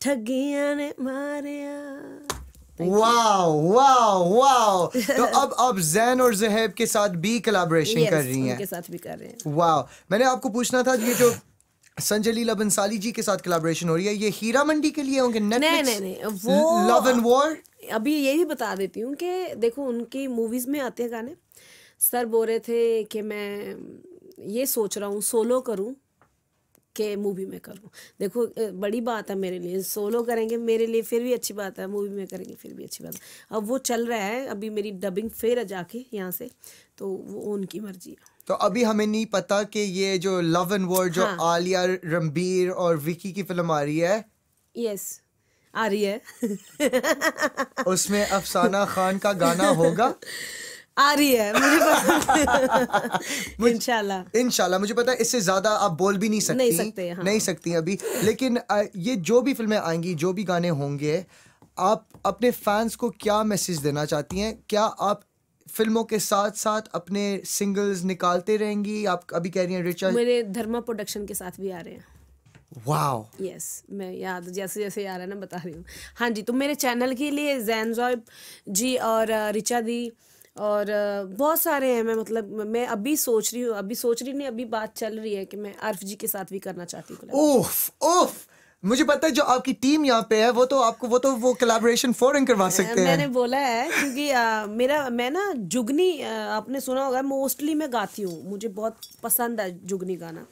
ठगिया ने मारिया वाओ वाओ वाओ तो अब आप जैन और जहेब के साथ भी कलाबोरेशन yes, कर रही हैं उनके साथ भी कर रहे हैं वाओ मैंने आपको पूछना था ये जो संजय लीला बंसाली जी के साथ कोलैबोरेशन हो रही है ये हीरा मंडी के लिए होंगे नहीं नहीं नहीं वो लव एंड वॉर अभी यही बता देती हूँ कि देखो उनकी मूवीज में आते हैं गाने सर बोल रहे थे कि मैं ये सोच रहा हूँ सोलो करूँ के मूवी में करूँ देखो बड़ी बात है मेरे लिए सोलो करेंगे मेरे लिए फिर भी अच्छी बात है मूवी में करेंगे फिर भी अच्छी बात है अब वो चल रहा है अभी मेरी डबिंग फिर जाके यहाँ से तो वो उनकी मर्जी है तो अभी हमें नहीं पता कि ये जो लव एंड वॉर जो हाँ. आलिया रणबीर और विकी की फिल्म आ रही है यस yes. आ रही है उसमें अफसाना खान का गाना होगा आ रही है मुझे इनशाला इनशाला मुझे पता है इससे ज्यादा आप बोल भी नहीं सकती नहीं सकते हाँ। नहीं सकती अभी लेकिन ये जो भी फिल्में आएंगी जो भी गाने होंगे आप अपने फैंस को क्या मैसेज देना चाहती हैं क्या आप फिल्मों के साथ साथ अपने सिंगल्स निकालते रहेंगी आप अभी कह रही हैं रिचा मेरे धर्मा प्रोडक्शन के साथ भी आ रहे हैं वाओ wow. यस yes, मैं याद जैसे जैसे याद है ना बता रही हूँ हाँ जी तो मेरे चैनल के लिए जैन जॉयब जी और रिचा दी और बहुत सारे हैं मैं मतलब मैं अभी सोच रही हूँ अभी सोच रही नहीं अभी बात चल रही है कि मैं अर्फ जी के साथ भी करना चाहती हूँ ओफ ओफ मुझे पता है जो आपकी टीम यहाँ पे है वो तो आपको वो तो वो कलेबोरेशन फॉरन करवा सकते हैं मैंने बोला है क्योंकि आ, मेरा मैं ना जुगनी आ, आपने सुना होगा मोस्टली मैं गाती हूँ मुझे बहुत पसंद है जुगनी गाना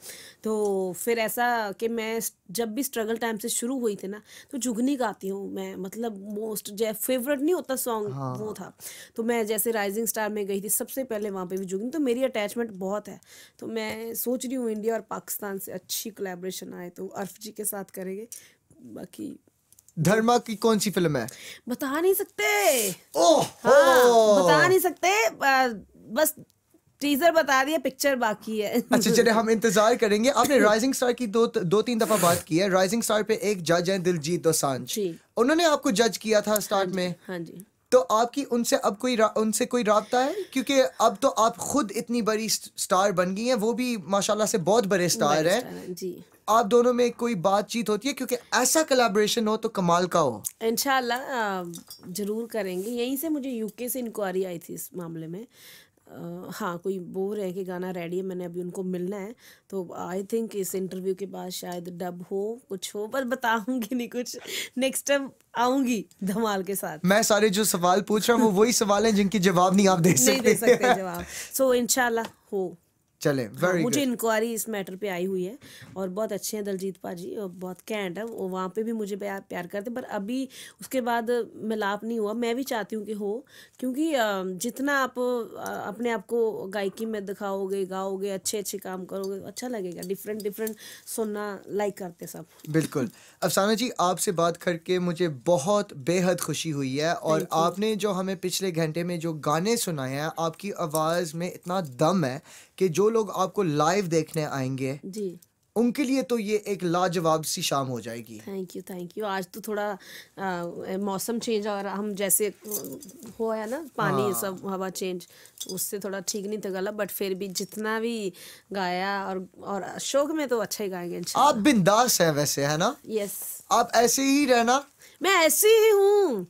तो फिर ऐसा कि मैं जब भी स्ट्रगल टाइम से शुरू हुई थी ना तो जुगनी गाती हूँ मैं मतलब मोस्ट जै फेवरेट नहीं होता सॉन्ग हाँ। वो हाँ। था तो मैं जैसे राइजिंग स्टार में गई थी सबसे पहले वहाँ पे भी जुगनी तो मेरी अटैचमेंट बहुत है तो मैं सोच रही हूँ इंडिया और पाकिस्तान से अच्छी कोलेब्रेशन आए तो अर्फ जी के साथ करेंगे बाकी धर्मा की कौन सी फिल्म है बता नहीं सकते ओ, हाँ, ओ। बता नहीं सकते बस टीजर बता दिया पिक्चर बाकी है अच्छा चले हम इंतजार करेंगे आपने राइजिंग स्टार की दो दो तीन दफा बात की है राइजिंग स्टार पे एक जज है दिलजीत दोसांझ उन्होंने आपको जज किया था स्टार्ट हाँ में हाँ जी तो आपकी उनसे अब कोई उनसे कोई रहा है क्योंकि अब तो आप खुद इतनी बड़ी स्टार बन गई हैं वो भी माशाल्लाह से बहुत बड़े स्टार बड़े स्टार हैं जी आप दोनों में कोई बातचीत होती है क्योंकि ऐसा कलेबरेशन हो तो कमाल का हो इनशाला जरूर करेंगे यहीं से मुझे यूके से इंक्वायरी आई थी इस मामले में हाँ कोई बोल रहे हैं कि गाना रेडी है मैंने अभी उनको मिलना है तो आई थिंक इस इंटरव्यू के बाद शायद डब हो कुछ हो पर बताऊंगी नहीं कुछ नेक्स्ट टाइम आऊंगी धमाल के साथ मैं सारे जो सवाल पूछ रहा हूँ वो वही सवाल हैं जिनके जवाब नहीं आप दे सकते, नहीं दे सकते जवाब सो so, इनशाला हो चले वेरी हाँ, मुझे इंक्वायरी इस मैटर पे आई हुई है और बहुत अच्छे हैं दलजीत पाजी और बहुत कैंट है वो वहाँ पे भी मुझे प्यार प्यार करते पर अभी उसके बाद मिलाप नहीं हुआ मैं भी चाहती हूँ कि हो क्योंकि जितना आप अपने आप को गायकी में दिखाओगे गाओगे अच्छे अच्छे काम करोगे अच्छा लगेगा डिफरेंट डिफरेंट सुनना लाइक करते सब बिल्कुल अफसाना जी आपसे बात करके मुझे बहुत बेहद खुशी हुई है और आपने जो हमें पिछले घंटे में जो गाने सुनाए हैं आपकी आवाज़ में इतना दम है कि जो लोग आपको लाइव देखने आएंगे जी उनके लिए तो ये एक लाजवाब सी शाम हो जाएगी थैंक यू थैंक यू आज तो थोड़ा आ, मौसम चेंज और हम जैसे हो है ना पानी हाँ। सब हवा चेंज उससे थोड़ा ठीक नहीं था गला बट फिर भी जितना भी गाया और और अशोक में तो अच्छा ही गाएंगे आप बिंदास हैं वैसे है ना यस आप ऐसे ही रहना मैं ऐसी ही हूँ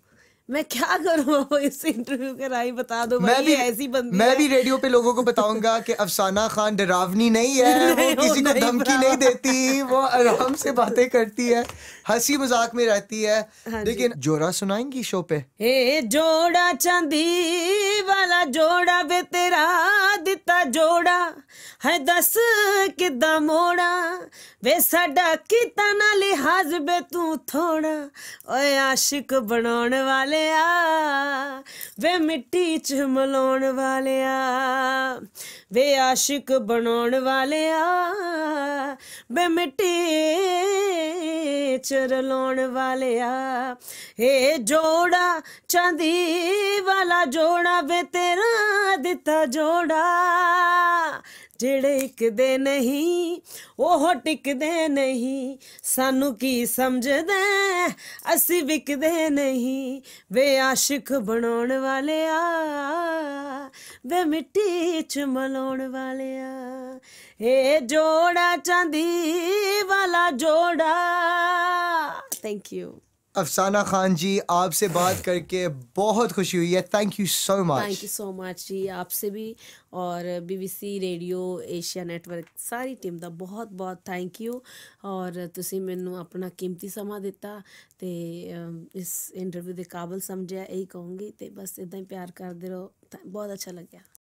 मैं क्या करूँ इस इंटरव्यू के राय बता दो मैं भी ऐसी बंदी मैं भी रेडियो पे लोगों को बताऊंगा कि अफसाना खान डरावनी नहीं है नहीं, वो किसी नहीं, को धमकी नहीं देती वो आराम से बातें करती है हंसी मजाक में रहती है हाँ लेकिन जोड़ा सुनाएंगी शो पे हे जोड़ा चांदी वाला जोड़ा वे तेरा दिता जोड़ा है दस कि मोड़ा वे साडा किता ना लिहाज बे तू थोड़ा ओ आशिक बनाने वाले ਵਾਲਿਆ ਵੇ ਮਿੱਟੀ ਚ ਮਲਾਉਣ ਵਾਲਿਆ ਵੇ ਆਸ਼ਿਕ ਬਣਾਉਣ ਵਾਲਿਆ ਵੇ ਮਿੱਟੀ ਚ ਰਲਾਉਣ ਵਾਲਿਆ ਏ ਜੋੜਾ ਚਾਂਦੀ ਵਾਲਾ ਜੋੜਾ ਵੇ ਤੇਰਾ ਦਿੱਤਾ ਜੋੜਾ ਜਿਹੜੇ ਇੱਕਦੇ ਨਹੀਂ ਉਹ ਟਿਕਦੇ ਨਹੀਂ ਸਾਨੂੰ ਕੀ ਸਮਝਦਾ ਅਸੀਂ ਵਿਕਦੇ ਨਹੀਂ ਵੇ ਆਸ਼ਿਕ ਬਣਾਉਣ ਵਾਲਿਆ ਵੇ ਮਿੱਟੀ ਚ ਮਲਾਉਣ ਵਾਲਿਆ ਏ ਜੋੜਾ ਚਾਂਦੀ ਵਾਲਾ ਜੋੜਾ ਥੈਂਕ ਯੂ अफसाना खान जी आपसे बात करके बहुत खुशी हुई है thank you so much thank you so much जी आपसे भी और बीबीसी रेडियो एशिया नेटवर्क सारी टीम का बहुत बहुत थैंक यू और तुसी मैं अपना कीमती समा दिता तो इस इंटरव्यू के काबल समझे यही कहूँगी तो बस इदा ही प्यार करते रहो बहुत अच्छा लग्या